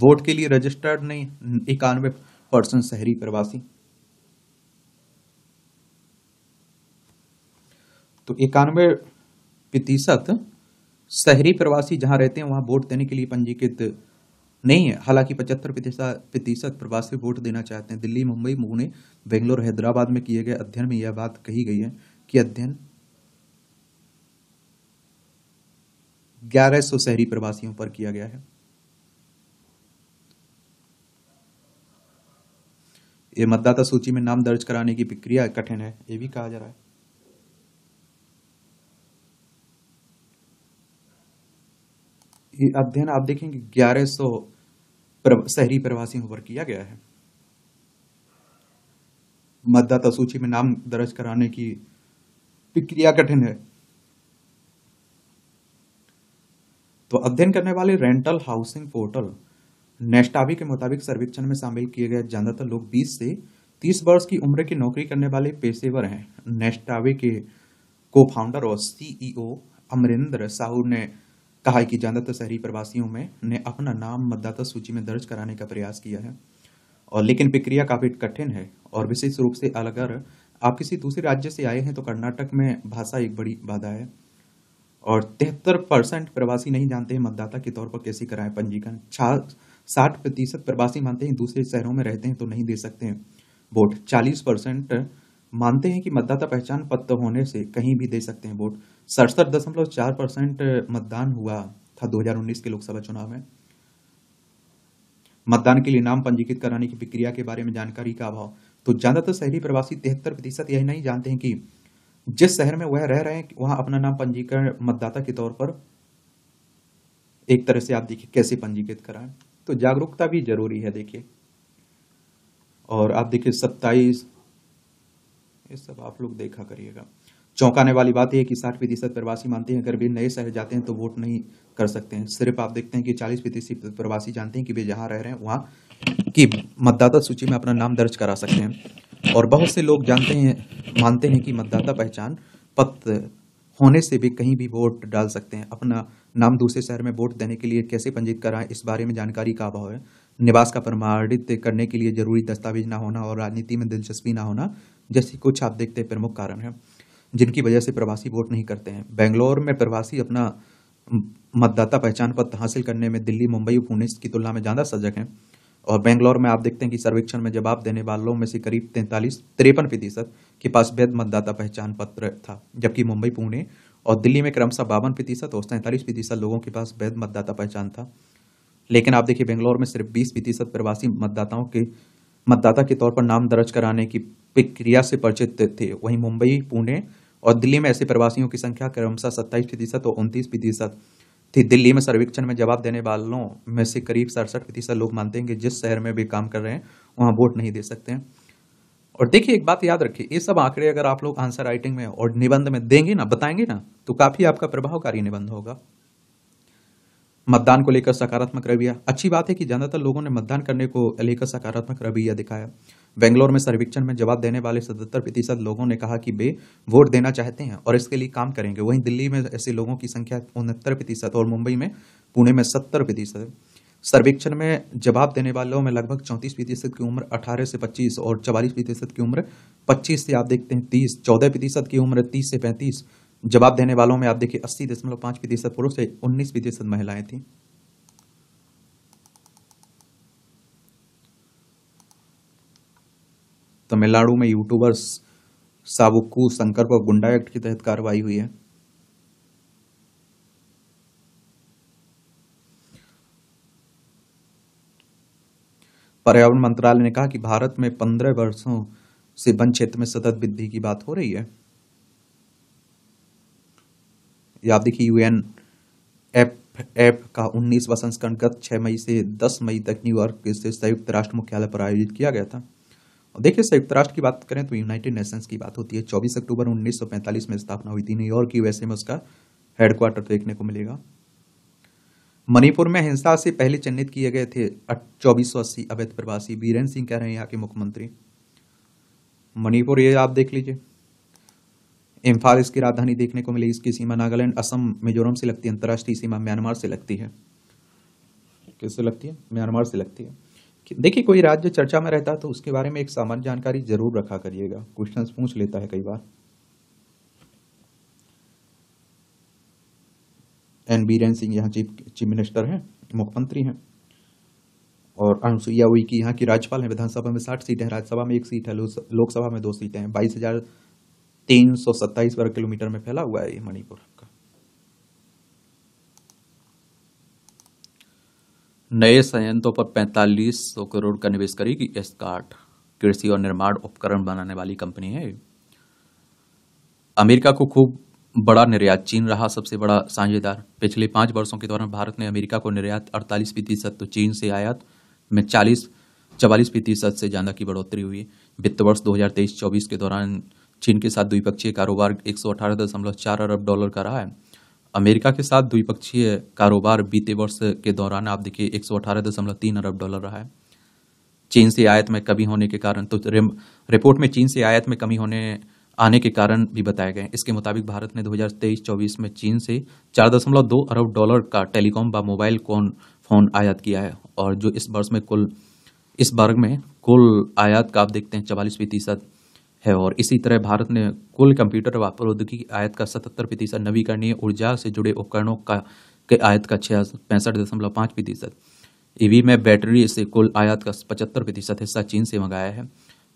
वोट के लिए रजिस्टर्ड नहीं इक्यानवे परसेंट शहरी प्रवासी तो इक्यानवे प्रतिशत शहरी प्रवासी जहां रहते हैं वहां वोट देने के लिए पंजीकृत नहीं है हालांकि पचहत्तर प्रतिशत प्रवासी वोट देना चाहते हैं दिल्ली मुंबई पुणे बेंगलोर हैदराबाद में किए गए अध्ययन में यह बात कही गई है कि अध्ययन ग्यारह सौ शहरी प्रवासियों पर किया गया है ये मतदाता सूची में नाम दर्ज कराने की प्रक्रिया कठिन है ये भी कहा जा रहा है ये अध्ययन आप देखेंगे ग्यारह सौ शहरी प्रवासियों पर किया गया है मतदाता सूची में नाम दर्ज कराने की प्रक्रिया कठिन है तो अध्ययन करने वाले रेंटल हाउसिंग पोर्टल नेस्टावी के मुताबिक सर्वेक्षण में शामिल किए गए ज़्यादातर लोग 20 से 30 वर्ष की उम्र की नौकरी करने वाले पेशेवर हैं नेस्टावी के को फाउंडर और सीईओ e अमरिंदर साहू ने कहा कि ज़्यादातर शहरी प्रवासियों में ने अपना नाम मतदाता सूची में दर्ज कराने का प्रयास किया है और लेकिन प्रक्रिया काफ़ी कठिन है और विशेष रूप से अगर आप किसी दूसरे राज्य से आए हैं तो कर्नाटक में भाषा एक बड़ी बाधा है और तिहत्तर परसेंट प्रवासी नहीं जानते हैं मतदाता के तौर पर कैसे कराएं पंजीकरण साठ प्रतिशत प्रवासी मानते हैं दूसरे शहरों में रहते हैं तो नहीं दे सकते हैं वोट चालीस परसेंट मानते हैं कि मतदाता पहचान पत्र होने से कहीं भी दे सकते हैं वोट सड़सठ दशमलव चार परसेंट मतदान हुआ था 2019 के लोकसभा चुनाव में मतदान के लिए नाम पंजीकृत कराने की प्रक्रिया के बारे में जानकारी का अभाव तो ज़्यादातर शहरी प्रवासी तिहत्तर प्रतिशत यह नहीं जानते हैं कि जिस शहर में वह रह रहे हैं वहां अपना नाम पंजीकरण मतदाता के तौर पर एक तरह से आप देखिए कैसे पंजीकृत कराएं तो जागरूकता भी जरूरी है देखिए और आप देखिए सत्ताईस ये सब आप लोग देखा करिएगा चौंकाने वाली बात यह कि साठ प्रतिशत प्रवासी मानते हैं अगर वे नए शहर जाते हैं तो वोट नहीं कर सकते हैं सिर्फ आप देखते हैं कि चालीस प्रतिशत प्रवासी जानते हैं कि वे जहाँ रह रहे हैं वहाँ की मतदाता सूची में अपना नाम दर्ज करा सकते हैं और बहुत से लोग जानते हैं मानते हैं कि मतदाता पहचान पत्र होने से भी कहीं भी वोट डाल सकते हैं अपना नाम दूसरे शहर में वोट देने के लिए कैसे पंजीकृत कराएं इस बारे में जानकारी का अभाव है निवास का प्रमाणित करने के लिए जरूरी दस्तावेज ना होना और राजनीति में दिलचस्पी ना होना जैसे कुछ आप देखते हैं प्रमुख कारण है जिनकी वजह से प्रवासी वोट नहीं करते हैं बेंगलोर में प्रवासी अपना मतदाता पहचान पत्र हासिल करने में दिल्ली मुंबई और पुणे की तुलना में ज़्यादा सजग हैं और बेंगलोर में आप देखते हैं कि सर्वेक्षण में जवाब देने वालों में से करीब तैंतालीस तिरपन प्रतिशत के पास वैध मतदाता पहचान पत्र था जबकि मुंबई पुणे और दिल्ली में क्रमशः बावन प्रतिशत और सैंतालीस प्रतिशत लोगों के पास वैध मतदाता पहचान था लेकिन आप देखिए बेंगलोर में सिर्फ बीस प्रतिशत प्रवासी मतदाताओं के मतदाता के तौर पर नाम दर्ज कराने की प्रक्रिया से परिचित थे वहीं मुंबई पुणे और दिल्ली में ऐसे प्रवासियों की संख्या क्रमशः सत्ताईस प्रतिशत और उनतीस प्रतिशत थी दिल्ली में सर्वेक्षण में जवाब देने वालों में से करीब सड़सठ प्रतिशत लोग मानते हैं कि जिस शहर में भी काम कर रहे हैं वहाँ वोट नहीं दे सकते हैं और देखिए एक बात याद रखिए ये सब आंकड़े अगर आप लोग आंसर राइटिंग में और निबंध में देंगे ना बताएंगे ना तो काफ़ी आपका प्रभावकारी निबंध होगा मतदान को लेकर सकारात्मक रवैया अच्छी बात है कि ज़्यादातर लोगों ने मतदान करने को लेकर सकारात्मक रवैया दिखाया बेंगलोर में सर्वेक्षण में जवाब देने वाले सतहत्तर प्रतिशत लोगों ने कहा कि वे वोट देना चाहते हैं और इसके लिए काम करेंगे वहीं दिल्ली में ऐसे लोगों की संख्या उनहत्तर प्रतिशत और मुंबई में पुणे में सत्तर प्रतिशत सर्वेक्षण में जवाब देने वालों में लगभग चौंतीस प्रतिशत की उम्र अठारह से पच्चीस और चवालीस प्रतिशत की उम्र पच्चीस से आप देखते हैं तीस चौदह प्रतिशत की उम्र तीस से पैंतीस जवाब देने वालों में आप देखिए अस्सी दशमलव पाँच प्रतिशत पुरुष से उन्नीस प्रतिशत महिलाएं थीं तमिलनाडु में यूट्यूबर्स साबुक्कू संकल्प गुंडा एक्ट के तहत कार्रवाई हुई है पर्यावरण मंत्रालय ने कहा कि भारत में पंद्रह वर्षों से वन क्षेत्र में सतत वृद्धि की बात हो रही है आप देखिए यूएन एफ एफ का उन्नीसवा संस्करण गत छह मई से दस मई तक न्यूयॉर्क स्थित संयुक्त राष्ट्र मुख्यालय पर आयोजित किया गया था देखिए संयुक्त राष्ट्र की बात करें तो यूनाइटेड नेशंस की बात होती है 24 अक्टूबर 1945 में स्थापना हुई थी न्यूयॉर्क की वैसे में उसका हेडक्वार्टर देखने को मिलेगा मणिपुर में हिंसा से पहले चिन्हित किए गए थे चौबीस सौ अस्सी अवैध प्रवासी बीरेन सिंह कह रहे हैं यहाँ के मुख्यमंत्री मणिपुर ये आप देख लीजिए इम्फाल इसकी राजधानी देखने को मिली इसकी सीमा नागालैंड असम मिजोरम से लगती है अंतर्राष्ट्रीय सीमा म्यांमार से लगती है किससे लगती है म्यांमार से लगती है देखिए कोई राज्य चर्चा में रहता है तो उसके बारे में एक सामान्य जानकारी जरूर रखा करिएगा क्वेश्चन पूछ लेता है कई बार एन बीरेन सिंह यहाँ चीफ चीफ मिनिस्टर हैं मुख्यमंत्री हैं और अनुसुईया की यहाँ की राज्यपाल हैं विधानसभा में साठ सीटें हैं राज्यसभा में एक सीट है लोकसभा में दो सीटें हैं बाईस हजार तीन सौ सत्ताईस वर्ग किलोमीटर में फैला हुआ है ये मणिपुर का नए संयंत्रों पर पैंतालीस सौ करोड़ का निवेश करेगी एस्कार्ट कृषि और निर्माण उपकरण बनाने वाली कंपनी है अमेरिका को खूब बड़ा निर्यात चीन रहा सबसे बड़ा साझेदार पिछले पाँच वर्षों के दौरान भारत ने अमेरिका को निर्यात अड़तालीस प्रतिशत तो चीन से आयात में चालीस चवालीस प्रतिशत से ज़्यादा की बढ़ोतरी हुई वित्त वर्ष 2023-24 के दौरान चीन के साथ द्विपक्षीय कारोबार एक अरब डॉलर का रहा है अमेरिका के साथ द्विपक्षीय कारोबार बीते वर्ष के दौरान आप देखिए एक अरब डॉलर रहा है चीन से आयत में कमी होने के कारण तो रिपोर्ट में चीन से आयत में कमी होने आने के कारण भी बताए गए इसके मुताबिक भारत ने 2023-24 में चीन से 4.2 अरब डॉलर का टेलीकॉम व मोबाइल कौन फोन आयात किया है और जो इस वर्ष में कुल इस वर्ग में कुल आयात का आप देखते हैं चवालीस फीसद है और इसी तरह भारत ने कुल कंप्यूटर व प्रौद्योगिकी आयत का सतहत्तर प्रतिशत नवीकरणीय ऊर्जा से जुड़े उपकरणों का के आयत का पैंसठ दशमलव पाँच प्रतिशत ईवी में बैटरी से कुल आयात का पचहत्तर प्रतिशत हिस्सा चीन से मंगाया है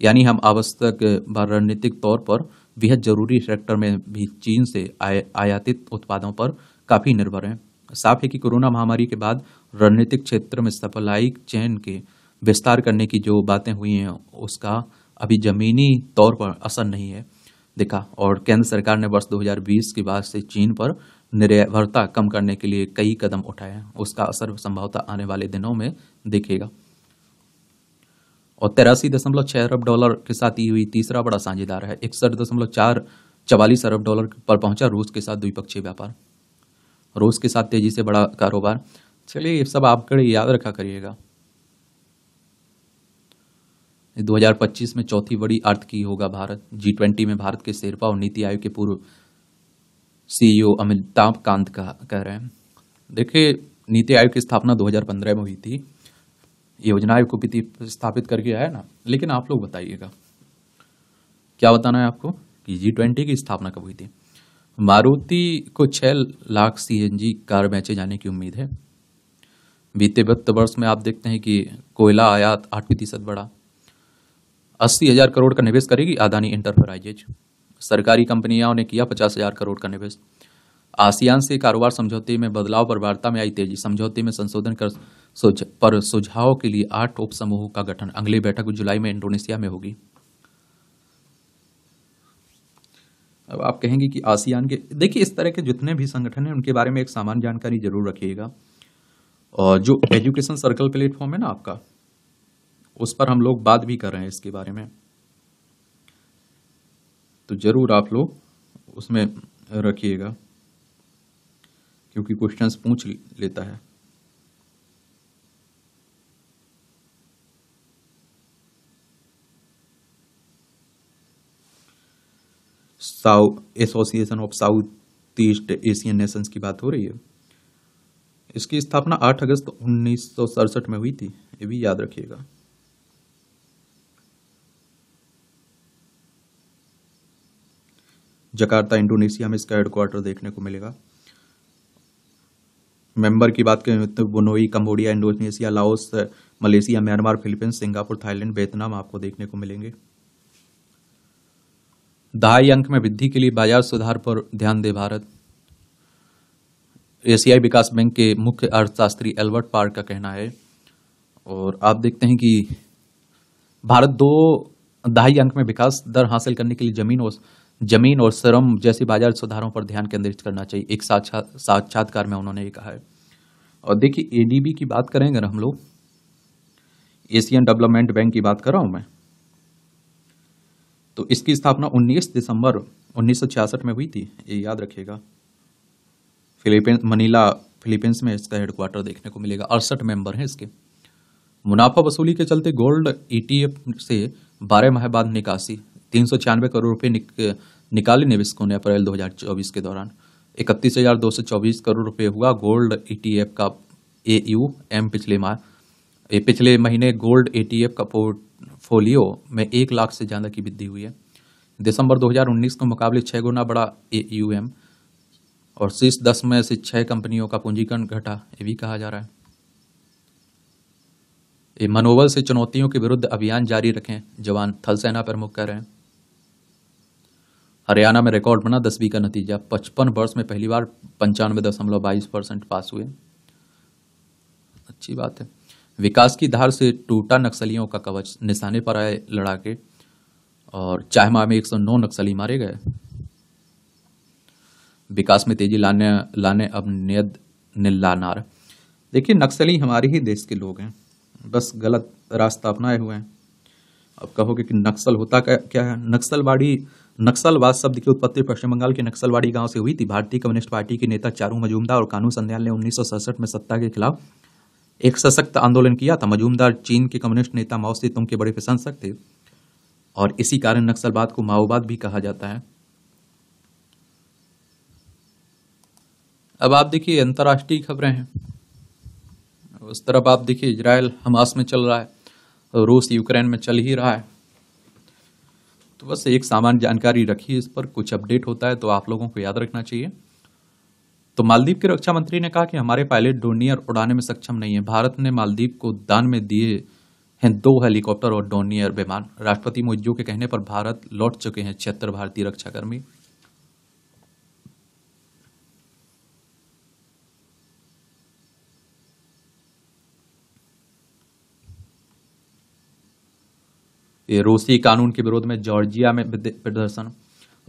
यानी हम आवश्यक रणनीतिक तौर पर बेहद जरूरी सेक्टर में भी चीन से आय, आयातित उत्पादों पर काफ़ी निर्भर हैं साफ है कि कोरोना महामारी के बाद रणनीतिक क्षेत्र में सप्लाई चेन के विस्तार करने की जो बातें हुई हैं उसका अभी ज़मीनी तौर पर असर नहीं है देखा और केंद्र सरकार ने वर्ष 2020 के बाद से चीन पर निर्भरता कम करने के लिए कई कदम उठाए हैं उसका असर संभवतः आने वाले दिनों में दिखेगा और तेरासी दशमलव छः अरब डॉलर के साथ ये हुई तीसरा बड़ा साझेदार है इकसठ दशमलव चार चवालीस अरब डॉलर पर पहुंचा रूस के साथ द्विपक्षीय व्यापार रूस के साथ तेजी से बड़ा कारोबार चलिए ये सब आपके याद रखा करिएगा 2025 में चौथी बड़ी अर्थ की होगा भारत जी ट्वेंटी में भारत के शेरपा और नीति आयोग के पूर्व सीईओ e अमिताभ कांत कह कह रहे हैं देखिए नीति आयोग की स्थापना 2015 में हुई थी योजना आयोग को स्थापित करके आया ना लेकिन आप लोग बताइएगा क्या बताना है आपको कि जी ट्वेंटी की स्थापना कब हुई थी मारुति को छः लाख सीएनजी कार बेचे जाने की उम्मीद है बीते वित्त वर्ष में आप देखते हैं कि कोयला आयात आठ प्रतिशत बढ़ा अस्सी हज़ार करोड़ का निवेश करेगी अदानी इंटरप्राइजेज सरकारी कंपनियों ने किया पचास हज़ार करोड़ का निवेश आसियान से कारोबार समझौते में बदलाव पर वार्ता में आई तेजी समझौते में संशोधन कर सुझ, पर सुझाव के लिए आठ उप समूहों का गठन अगली बैठक जुलाई में इंडोनेशिया में होगी अब आप कहेंगे कि आसियान के देखिए इस तरह के जितने भी संगठन हैं उनके बारे में एक सामान्य जानकारी जरूर रखिएगा और जो एजुकेशन सर्कल प्लेटफॉर्म है ना आपका उस पर हम लोग बात भी कर रहे हैं इसके बारे में तो ज़रूर आप लोग उसमें रखिएगा क्योंकि क्वेश्चंस पूछ लेता है south association of south east Asian nations की बात हो रही है इसकी स्थापना 8 अगस्त उन्नीस में हुई थी ये भी याद रखिएगा जकार्ता इंडोनेशिया में इसका हेडक्वार्टर देखने को मिलेगा मेंबर की बात करें तो Brunei Cambodia Indonesia Laos Malaysia Myanmar Philippines Singapore Thailand Vietnam आपको देखने को मिलेंगे दहाई अंक में वृद्धि के लिए बाजार सुधार पर ध्यान दे भारत एशियाई विकास बैंक के मुख्य अर्थशास्त्री एल्बर्ट पार्क का कहना है और आप देखते हैं कि भारत दो दहाई अंक में विकास दर हासिल करने के लिए जमीन और जमीन और श्रम जैसे बाजार सुधारों पर ध्यान केंद्रित करना चाहिए एक साक्षात्कार में उन्होंने ये कहा है और देखिए एडीबी की बात करेंगे ना हम लोग एशियन डेवलपमेंट बैंक की बात कर रहा हूँ मैं तो इसकी स्थापना 19 दिसंबर 1966 में हुई थी ये याद रखिएगा फिलीपींस मनीला फिलीपींस में इसका हेडक्वार्टर देखने को मिलेगा अड़सठ मेंबर हैं इसके मुनाफा वसूली के चलते गोल्ड ईटीएफ e से बारह माह बाद निकासी तीन सौ छियानवे करोड़ रुपये निक, निकाले निवेशकों ने अप्रैल 2024 के दौरान इकतीस हज़ार दो सौ चौबीस करोड़ रुपये हुआ गोल्ड एफ e का ए यू एम पिछले माह पिछले महीने गोल्ड एफ e का पोर्टफोलियो में एक लाख से ज़्यादा की वृद्धि हुई है दिसंबर 2019 के मुकाबले छः गुना बड़ा ए यू एम और शीर्ष दस में से छः कंपनियों का पूंजीकरण घटा ये भी कहा जा रहा है ये मनोबल से चुनौतियों के विरुद्ध अभियान जारी रखें जवान थल सेना प्रमुख कह रहे हैं हरियाणा में रिकॉर्ड बना दसवीं का नतीजा पचपन वर्ष में पहली बार पंचानवे दशमलव बाईस परसेंट पास हुए अच्छी बात है विकास की धार से टूटा नक्सलियों का कवच निशाने पर आए लड़ाके और चाहमा में एक सौ नौ नक्सली मारे गए विकास में तेजी लाने लाने अब नियत निल्लानार देखिए नक्सली हमारे ही देश के लोग हैं बस गलत रास्ता अपनाए हुए हैं अब कहोगे कि नक्सल होता क्या है नक्सलवाड़ी नक्सलवाद शब्द की उत्पत्ति पश्चिम बंगाल के नक्सलवाड़ी गांव से हुई थी भारतीय कम्युनिस्ट पार्टी के नेता चारू मजूमदार और कानू संध्याल ने उन्नीस में सत्ता के खिलाफ एक सशक्त आंदोलन किया था मजूमदार चीन के कम्युनिस्ट नेता माओ से तुम के बड़े प्रशंसक थे और इसी कारण नक्सलवाद को माओवाद भी कहा जाता है अब आप देखिए अंतर्राष्ट्रीय खबरें हैं उस तरफ आप देखिए इजराइल हमास में चल रहा है रूस यूक्रेन में चल ही रहा है तो बस एक सामान्य जानकारी रखी इस पर कुछ अपडेट होता है तो आप लोगों को याद रखना चाहिए तो मालदीव के रक्षा मंत्री ने कहा कि हमारे पायलट डोनियर उड़ाने में सक्षम नहीं है भारत ने मालदीव को दान में दिए हैं दो हेलीकॉप्टर और डोनियर विमान राष्ट्रपति मोदी के कहने पर भारत लौट चुके हैं छिहत्तर भारतीय रक्षाकर्मी रूसी कानून के विरोध में जॉर्जिया में प्रदर्शन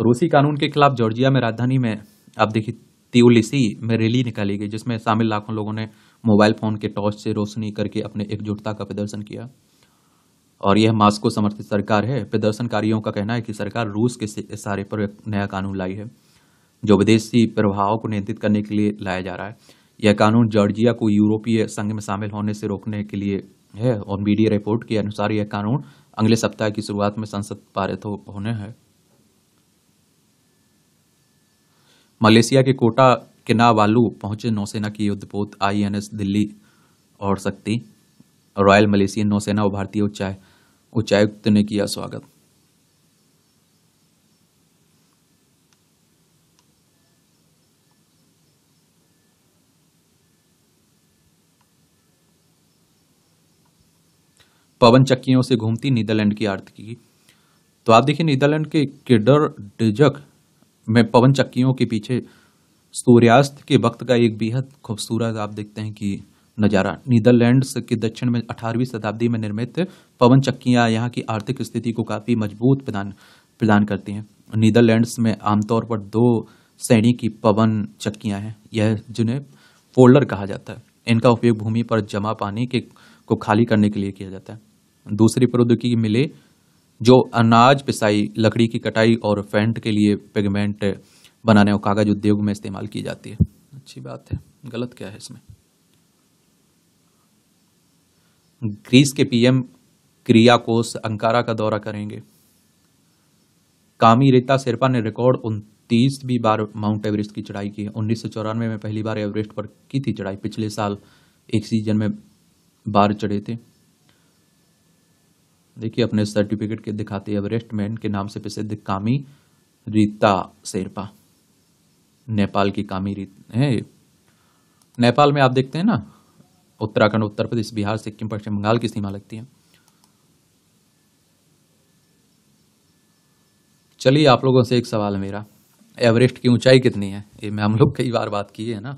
रूसी कानून के खिलाफ जॉर्जिया में राजधानी में आप देखिए त्योलिसी में रैली निकाली गई जिसमें शामिल लाखों लोगों ने मोबाइल फ़ोन के टॉर्च से रोशनी करके अपने एकजुटता का प्रदर्शन किया और यह मास्को समर्थित सरकार है प्रदर्शनकारियों का कहना है कि सरकार रूस के इशारे पर एक नया कानून लाई है जो विदेशी प्रभाव को नियंत्रित करने के लिए लाया जा रहा है यह कानून जॉर्जिया को यूरोपीय संघ में शामिल होने से रोकने के लिए है और मीडिया रिपोर्ट के अनुसार यह कानून अगले सप्ताह की शुरुआत में संसद पारित हो, होने हैं मलेशिया के कोटा किनावालू पहुंचे नौसेना की युद्धपोत आईएनएस दिल्ली और शक्ति रॉयल मलेशियन नौसेना और भारतीय उच्चाय उच्चायुक्त ने किया स्वागत पवन चक्कियों से घूमती नीदरलैंड की आर्थिक की तो आप देखिए नीदरलैंड के किडर डिजक में पवन चक्कियों के पीछे सूर्यास्त के वक्त का एक बेहद खूबसूरत आप देखते हैं कि नज़ारा नीदरलैंड के दक्षिण में अठारहवीं शताब्दी में निर्मित पवन चक्कियाँ यहाँ की आर्थिक स्थिति को काफ़ी मजबूत प्रदान प्रदान करती हैं नीदरलैंड्स में आमतौर पर दो श्रेणी की पवन चक्कियाँ हैं यह जिन्हें फोल्डर कहा जाता है इनका उपयोग भूमि पर जमा पानी के को खाली करने के लिए किया जाता है दूसरी प्रौद्योगिकी मिले जो अनाज पिसाई लकड़ी की कटाई और फेंट के लिए पिगमेंट बनाने और कागज उद्योग में इस्तेमाल की जाती है अच्छी बात है गलत क्या है इसमें ग्रीस के पीएम क्रियाकोस अंकारा का दौरा करेंगे कामी रेता शेरपा ने रिकॉर्ड उनतीसवीं बार माउंट एवरेस्ट की चढ़ाई की उन्नीस सौ चौरानवे में पहली बार एवरेस्ट पर की थी चढ़ाई पिछले साल एक सीजन में बार चढ़े थे देखिए अपने सर्टिफिकेट के दिखाते एवरेस्ट मैन के नाम से प्रसिद्ध कामी रीता शेरपा नेपाल की कामी रीत है नेपाल में आप देखते हैं ना उत्तराखंड उत्तर प्रदेश बिहार सिक्किम पश्चिम बंगाल की सीमा लगती है चलिए आप लोगों से एक सवाल है मेरा एवरेस्ट की ऊंचाई कितनी है ये मैं हम लोग कई बार बात की है ना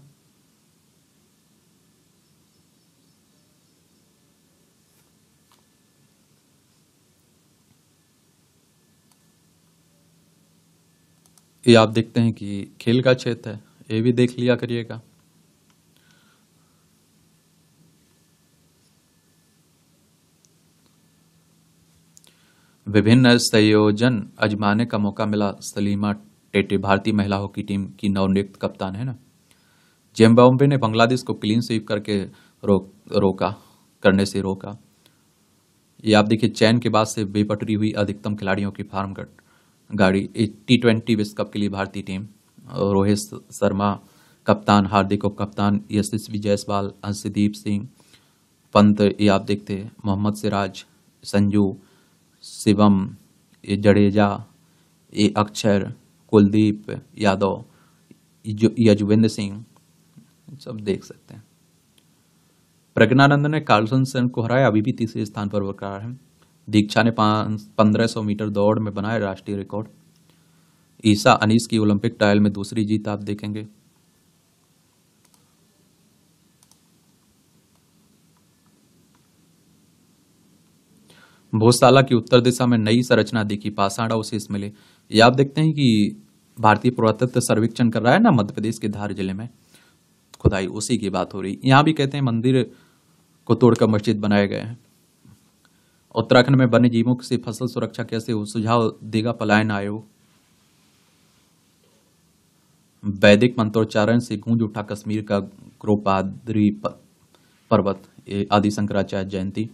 ये आप देखते हैं कि खेल का क्षेत्र है ये भी देख लिया करिएगा विभिन्न संयोजन अजमाने का मौका मिला सलीमा टेटे भारतीय महिला हॉकी टीम की नवनियुक्त कप्तान है ना जिम्बाब्वे ने बांग्लादेश को क्लीन स्वीप करके रो, रोका करने से रोका ये आप देखिए चयन के बाद से बेपटरी हुई अधिकतम खिलाड़ियों की फार्म कट गाड़ी टी ट्वेंटी विश्व कप के लिए भारतीय टीम रोहित शर्मा कप्तान हार्दिक और कप्तान यशस्वी जायसवाल हंसदीप सिंह पंत ये आप देखते हैं मोहम्मद सिराज संजू शिवम ये जडेजा ये अक्षर कुलदीप यादव यजुवेंद्र सिंह सब देख सकते हैं प्रज्ञानंद ने कार्लसन सेन को हराया अभी भी तीसरे स्थान पर बरकरार है दीक्षा ने पंद्रह सौ मीटर दौड़ में बनाया राष्ट्रीय रिकॉर्ड ईसा अनीस की ओलंपिक ट्रायल में दूसरी जीत आप देखेंगे भूसाला की उत्तर दिशा में नई संरचना दिखी पाषाण अवशेष मिले ये आप देखते हैं कि भारतीय पुरातत्व सर्वेक्षण कर रहा है ना मध्य प्रदेश के धार जिले में खुदाई उसी की बात हो रही यहाँ भी कहते हैं मंदिर को तोड़कर मस्जिद बनाए गए हैं उत्तराखंड में वन्य जीवों से फसल सुरक्षा कैसे हो सुझाव देगा पलायन आयोग वैदिक मंत्रोच्चारण से गूंज उठा कश्मीर का क्रोपादरी पर्वत आदि शंकराचार्य जयंती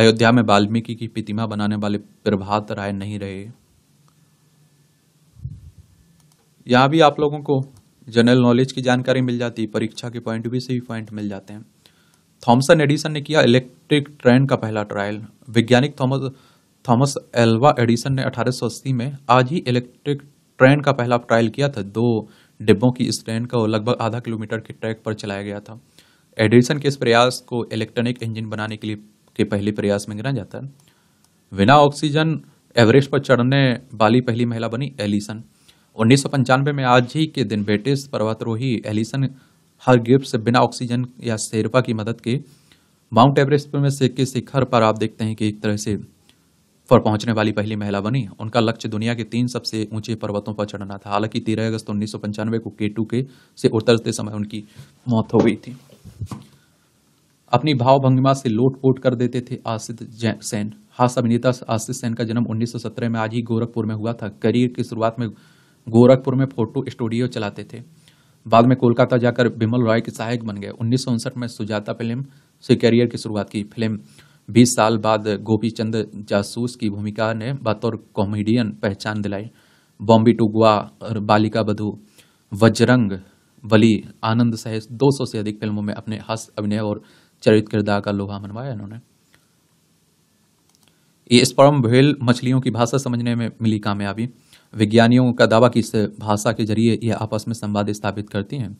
अयोध्या में वाल्मीकि की प्रतिमा बनाने वाले प्रभात राय नहीं रहे यहाँ भी आप लोगों को जनरल नॉलेज की जानकारी मिल जाती है परीक्षा के पॉइंट भी से भी पॉइंट मिल जाते हैं थॉमसन एडिसन ने किया इलेक्ट्रिक ट्रेन का पहला ट्रायल वैज्ञानिक थॉमस थॉमस एल्वा एडिसन ने अठारह में आज ही इलेक्ट्रिक ट्रेन का पहला ट्रायल किया था दो डिब्बों की इस ट्रेन का लगभग आधा किलोमीटर के ट्रैक पर चलाया गया था एडिसन के इस प्रयास को इलेक्ट्रॉनिक इंजन बनाने के लिए के पहले प्रयास में गिना जाता है बिना ऑक्सीजन एवरेस्ट पर चढ़ने वाली पहली महिला बनी एलिसन उन्नीस में आज ही के दिन ब्रिटिश पर्वतरोही एलिसन हर गिप्स बिना ऑक्सीजन या शेरपा की मदद के माउंट एवरेस्ट में से के शिखर पर आप देखते हैं कि एक तरह से पर पहुंचने वाली पहली महिला बनी उनका लक्ष्य दुनिया के तीन सबसे ऊंचे पर्वतों पर चढ़ना था हालांकि तेरह अगस्त उन्नीस को के टू के से उतरते समय उनकी मौत हो गई थी अपनी भाव भंगिमा से लोटपोट कर देते थे आशित सेन हास अभिनेता आशित सेन का जन्म 1917 में आज ही गोरखपुर में हुआ था करियर की शुरुआत में गोरखपुर में फोटो स्टूडियो चलाते थे बाद में कोलकाता जाकर बिमल रॉय के सहायक बन गए उन्नीस में सुजाता फिल्म से करियर की शुरुआत की फिल्म 20 साल बाद गोपी चंद जासूस की भूमिका ने बतौर कॉमेडियन पहचान दिलाई बॉम्बे टू गोवा और बालिका बधु वजरंग वली आनंद सहित 200 से अधिक फिल्मों में अपने हास्य अभिनय और चरित किरदार का लोहा मनवाया इन्होंने ये स्पर्म भेल मछलियों की भाषा समझने में मिली कामयाबी विज्ञानियों का दावा कि इस भाषा के जरिए यह आपस में संवाद स्थापित करती हैं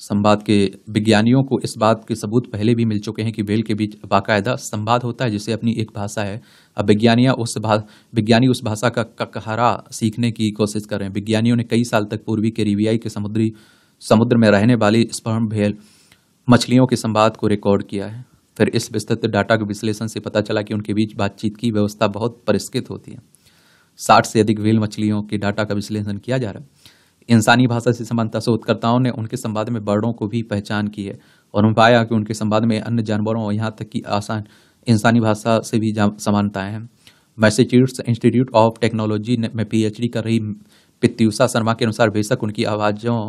संवाद के विज्ञानियों को इस बात के सबूत पहले भी मिल चुके हैं कि बेल के बीच बाकायदा संवाद होता है जिसे अपनी एक भाषा है अब विज्ञानिया उस भाषा विज्ञानी उस भाषा का ककहरा सीखने की कोशिश कर रहे हैं विज्ञानियों ने कई साल तक पूर्वी के रिवियाई के समुद्री समुद्र में रहने वाली स्पर्म भेल मछलियों के संवाद को रिकॉर्ड किया है फिर इस विस्तृत डाटा के विश्लेषण से पता चला कि उनके बीच बातचीत की व्यवस्था बहुत परिष्कृत होती है साठ से अधिक व्हील मछलियों के डाटा का विश्लेषण किया जा रहा है इंसानी भाषा से संबंधता शोधकर्ताओं ने उनके संवाद में बर्डों को भी पहचान की है और उन्हें पाया कि उनके संवाद में अन्य जानवरों और यहाँ तक कि आसान इंसानी भाषा से भी समानताएं हैं मैसेच्यूट्स इंस्टीट्यूट ऑफ टेक्नोलॉजी में पीएचडी कर रही पित्यूषा शर्मा के अनुसार बेशक उनकी आवाज़ों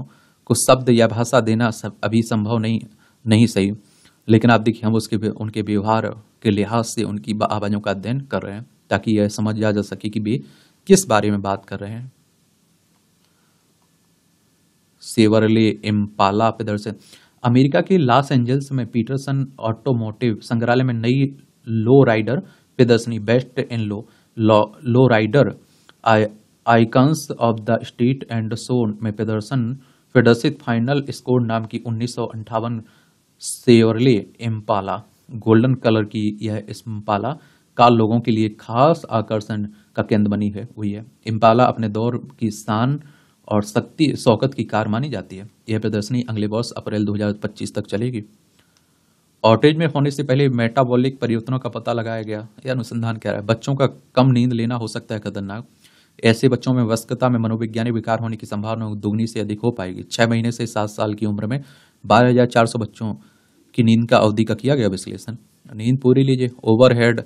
को शब्द या भाषा देना अभी संभव नहीं नहीं सही लेकिन आप देखिए हम उसके उनके व्यवहार के लिहाज से उनकी आवाज़ों का अध्ययन कर रहे हैं ताकि यह समझ समझा जा सके कि वे किस बारे में बात कर रहे हैं सेवरले इम्पाला प्रदर्शन अमेरिका के लॉस एंजल्स में पीटरसन ऑटोमोटिव संग्रहालय में नई लो राइडर प्रदर्शनी best in low lowrider icons of the state and zone में प्रदर्शन प्रदर्शित फाइनल स्कोर नाम की उन्नीस सेवरले इम्पाला गोल्डन कलर की यह इम्पाला कार लोगों के लिए खास आकर्षण का केंद्र बनी है हुई है इम्पाला अपने दौर की शान और शक्ति शौकत की कार मानी जाती है यह प्रदर्शनी अगले वर्ष अप्रैल 2025 तक चलेगी ऑटेज में होने से पहले मेटाबॉलिक परिवर्तनों का पता लगाया गया यह अनुसंधान कह रहा है बच्चों का कम नींद लेना हो सकता है खतरनाक ऐसे बच्चों में वस्कता में मनोवैज्ञानिक विकार होने की संभावना दुगनी से अधिक हो पाएगी छः महीने से सात साल की उम्र में बारह बच्चों कि नींद का अवधि का किया गया विश्लेषण नींद पूरी लीजिए ओवरहेड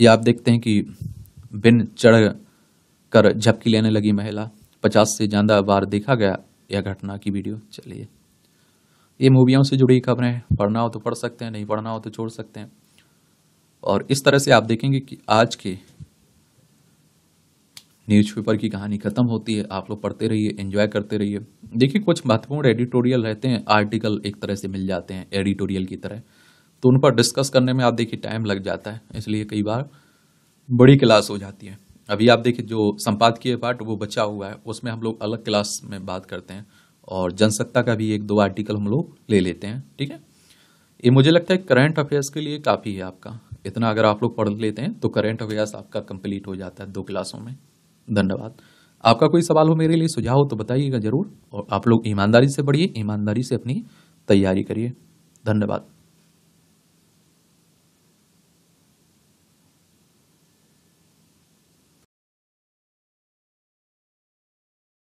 या आप देखते हैं कि बिन चढ़ कर झपकी लेने लगी महिला पचास से ज़्यादा बार देखा गया यह घटना की वीडियो चलिए ये मूवियों से जुड़ी खबरें पढ़ना हो तो पढ़ सकते हैं नहीं पढ़ना हो तो छोड़ सकते हैं और इस तरह से आप देखेंगे कि आज के न्यूज़पेपर की कहानी ख़त्म होती है आप लोग पढ़ते रहिए एंजॉय करते रहिए देखिए कुछ महत्वपूर्ण एडिटोरियल रहते हैं आर्टिकल एक तरह से मिल जाते हैं एडिटोरियल की तरह तो उन पर डिस्कस करने में आप देखिए टाइम लग जाता है इसलिए कई बार बड़ी क्लास हो जाती है अभी आप देखिए जो संपादकीय पार्ट वो बचा हुआ है उसमें हम लोग अलग क्लास में बात करते हैं और जनसत्ता का भी एक दो आर्टिकल हम लोग ले लेते हैं ठीक है ये मुझे लगता है करंट अफेयर्स के लिए काफ़ी है आपका इतना अगर आप लोग पढ़ लेते हैं तो करंट अफेयर्स आपका कंप्लीट हो जाता है दो क्लासों में धन्यवाद आपका कोई सवाल हो मेरे लिए सुझाव हो तो बताइएगा ज़रूर और आप लोग ईमानदारी से पढ़िए ईमानदारी से अपनी तैयारी करिए धन्यवाद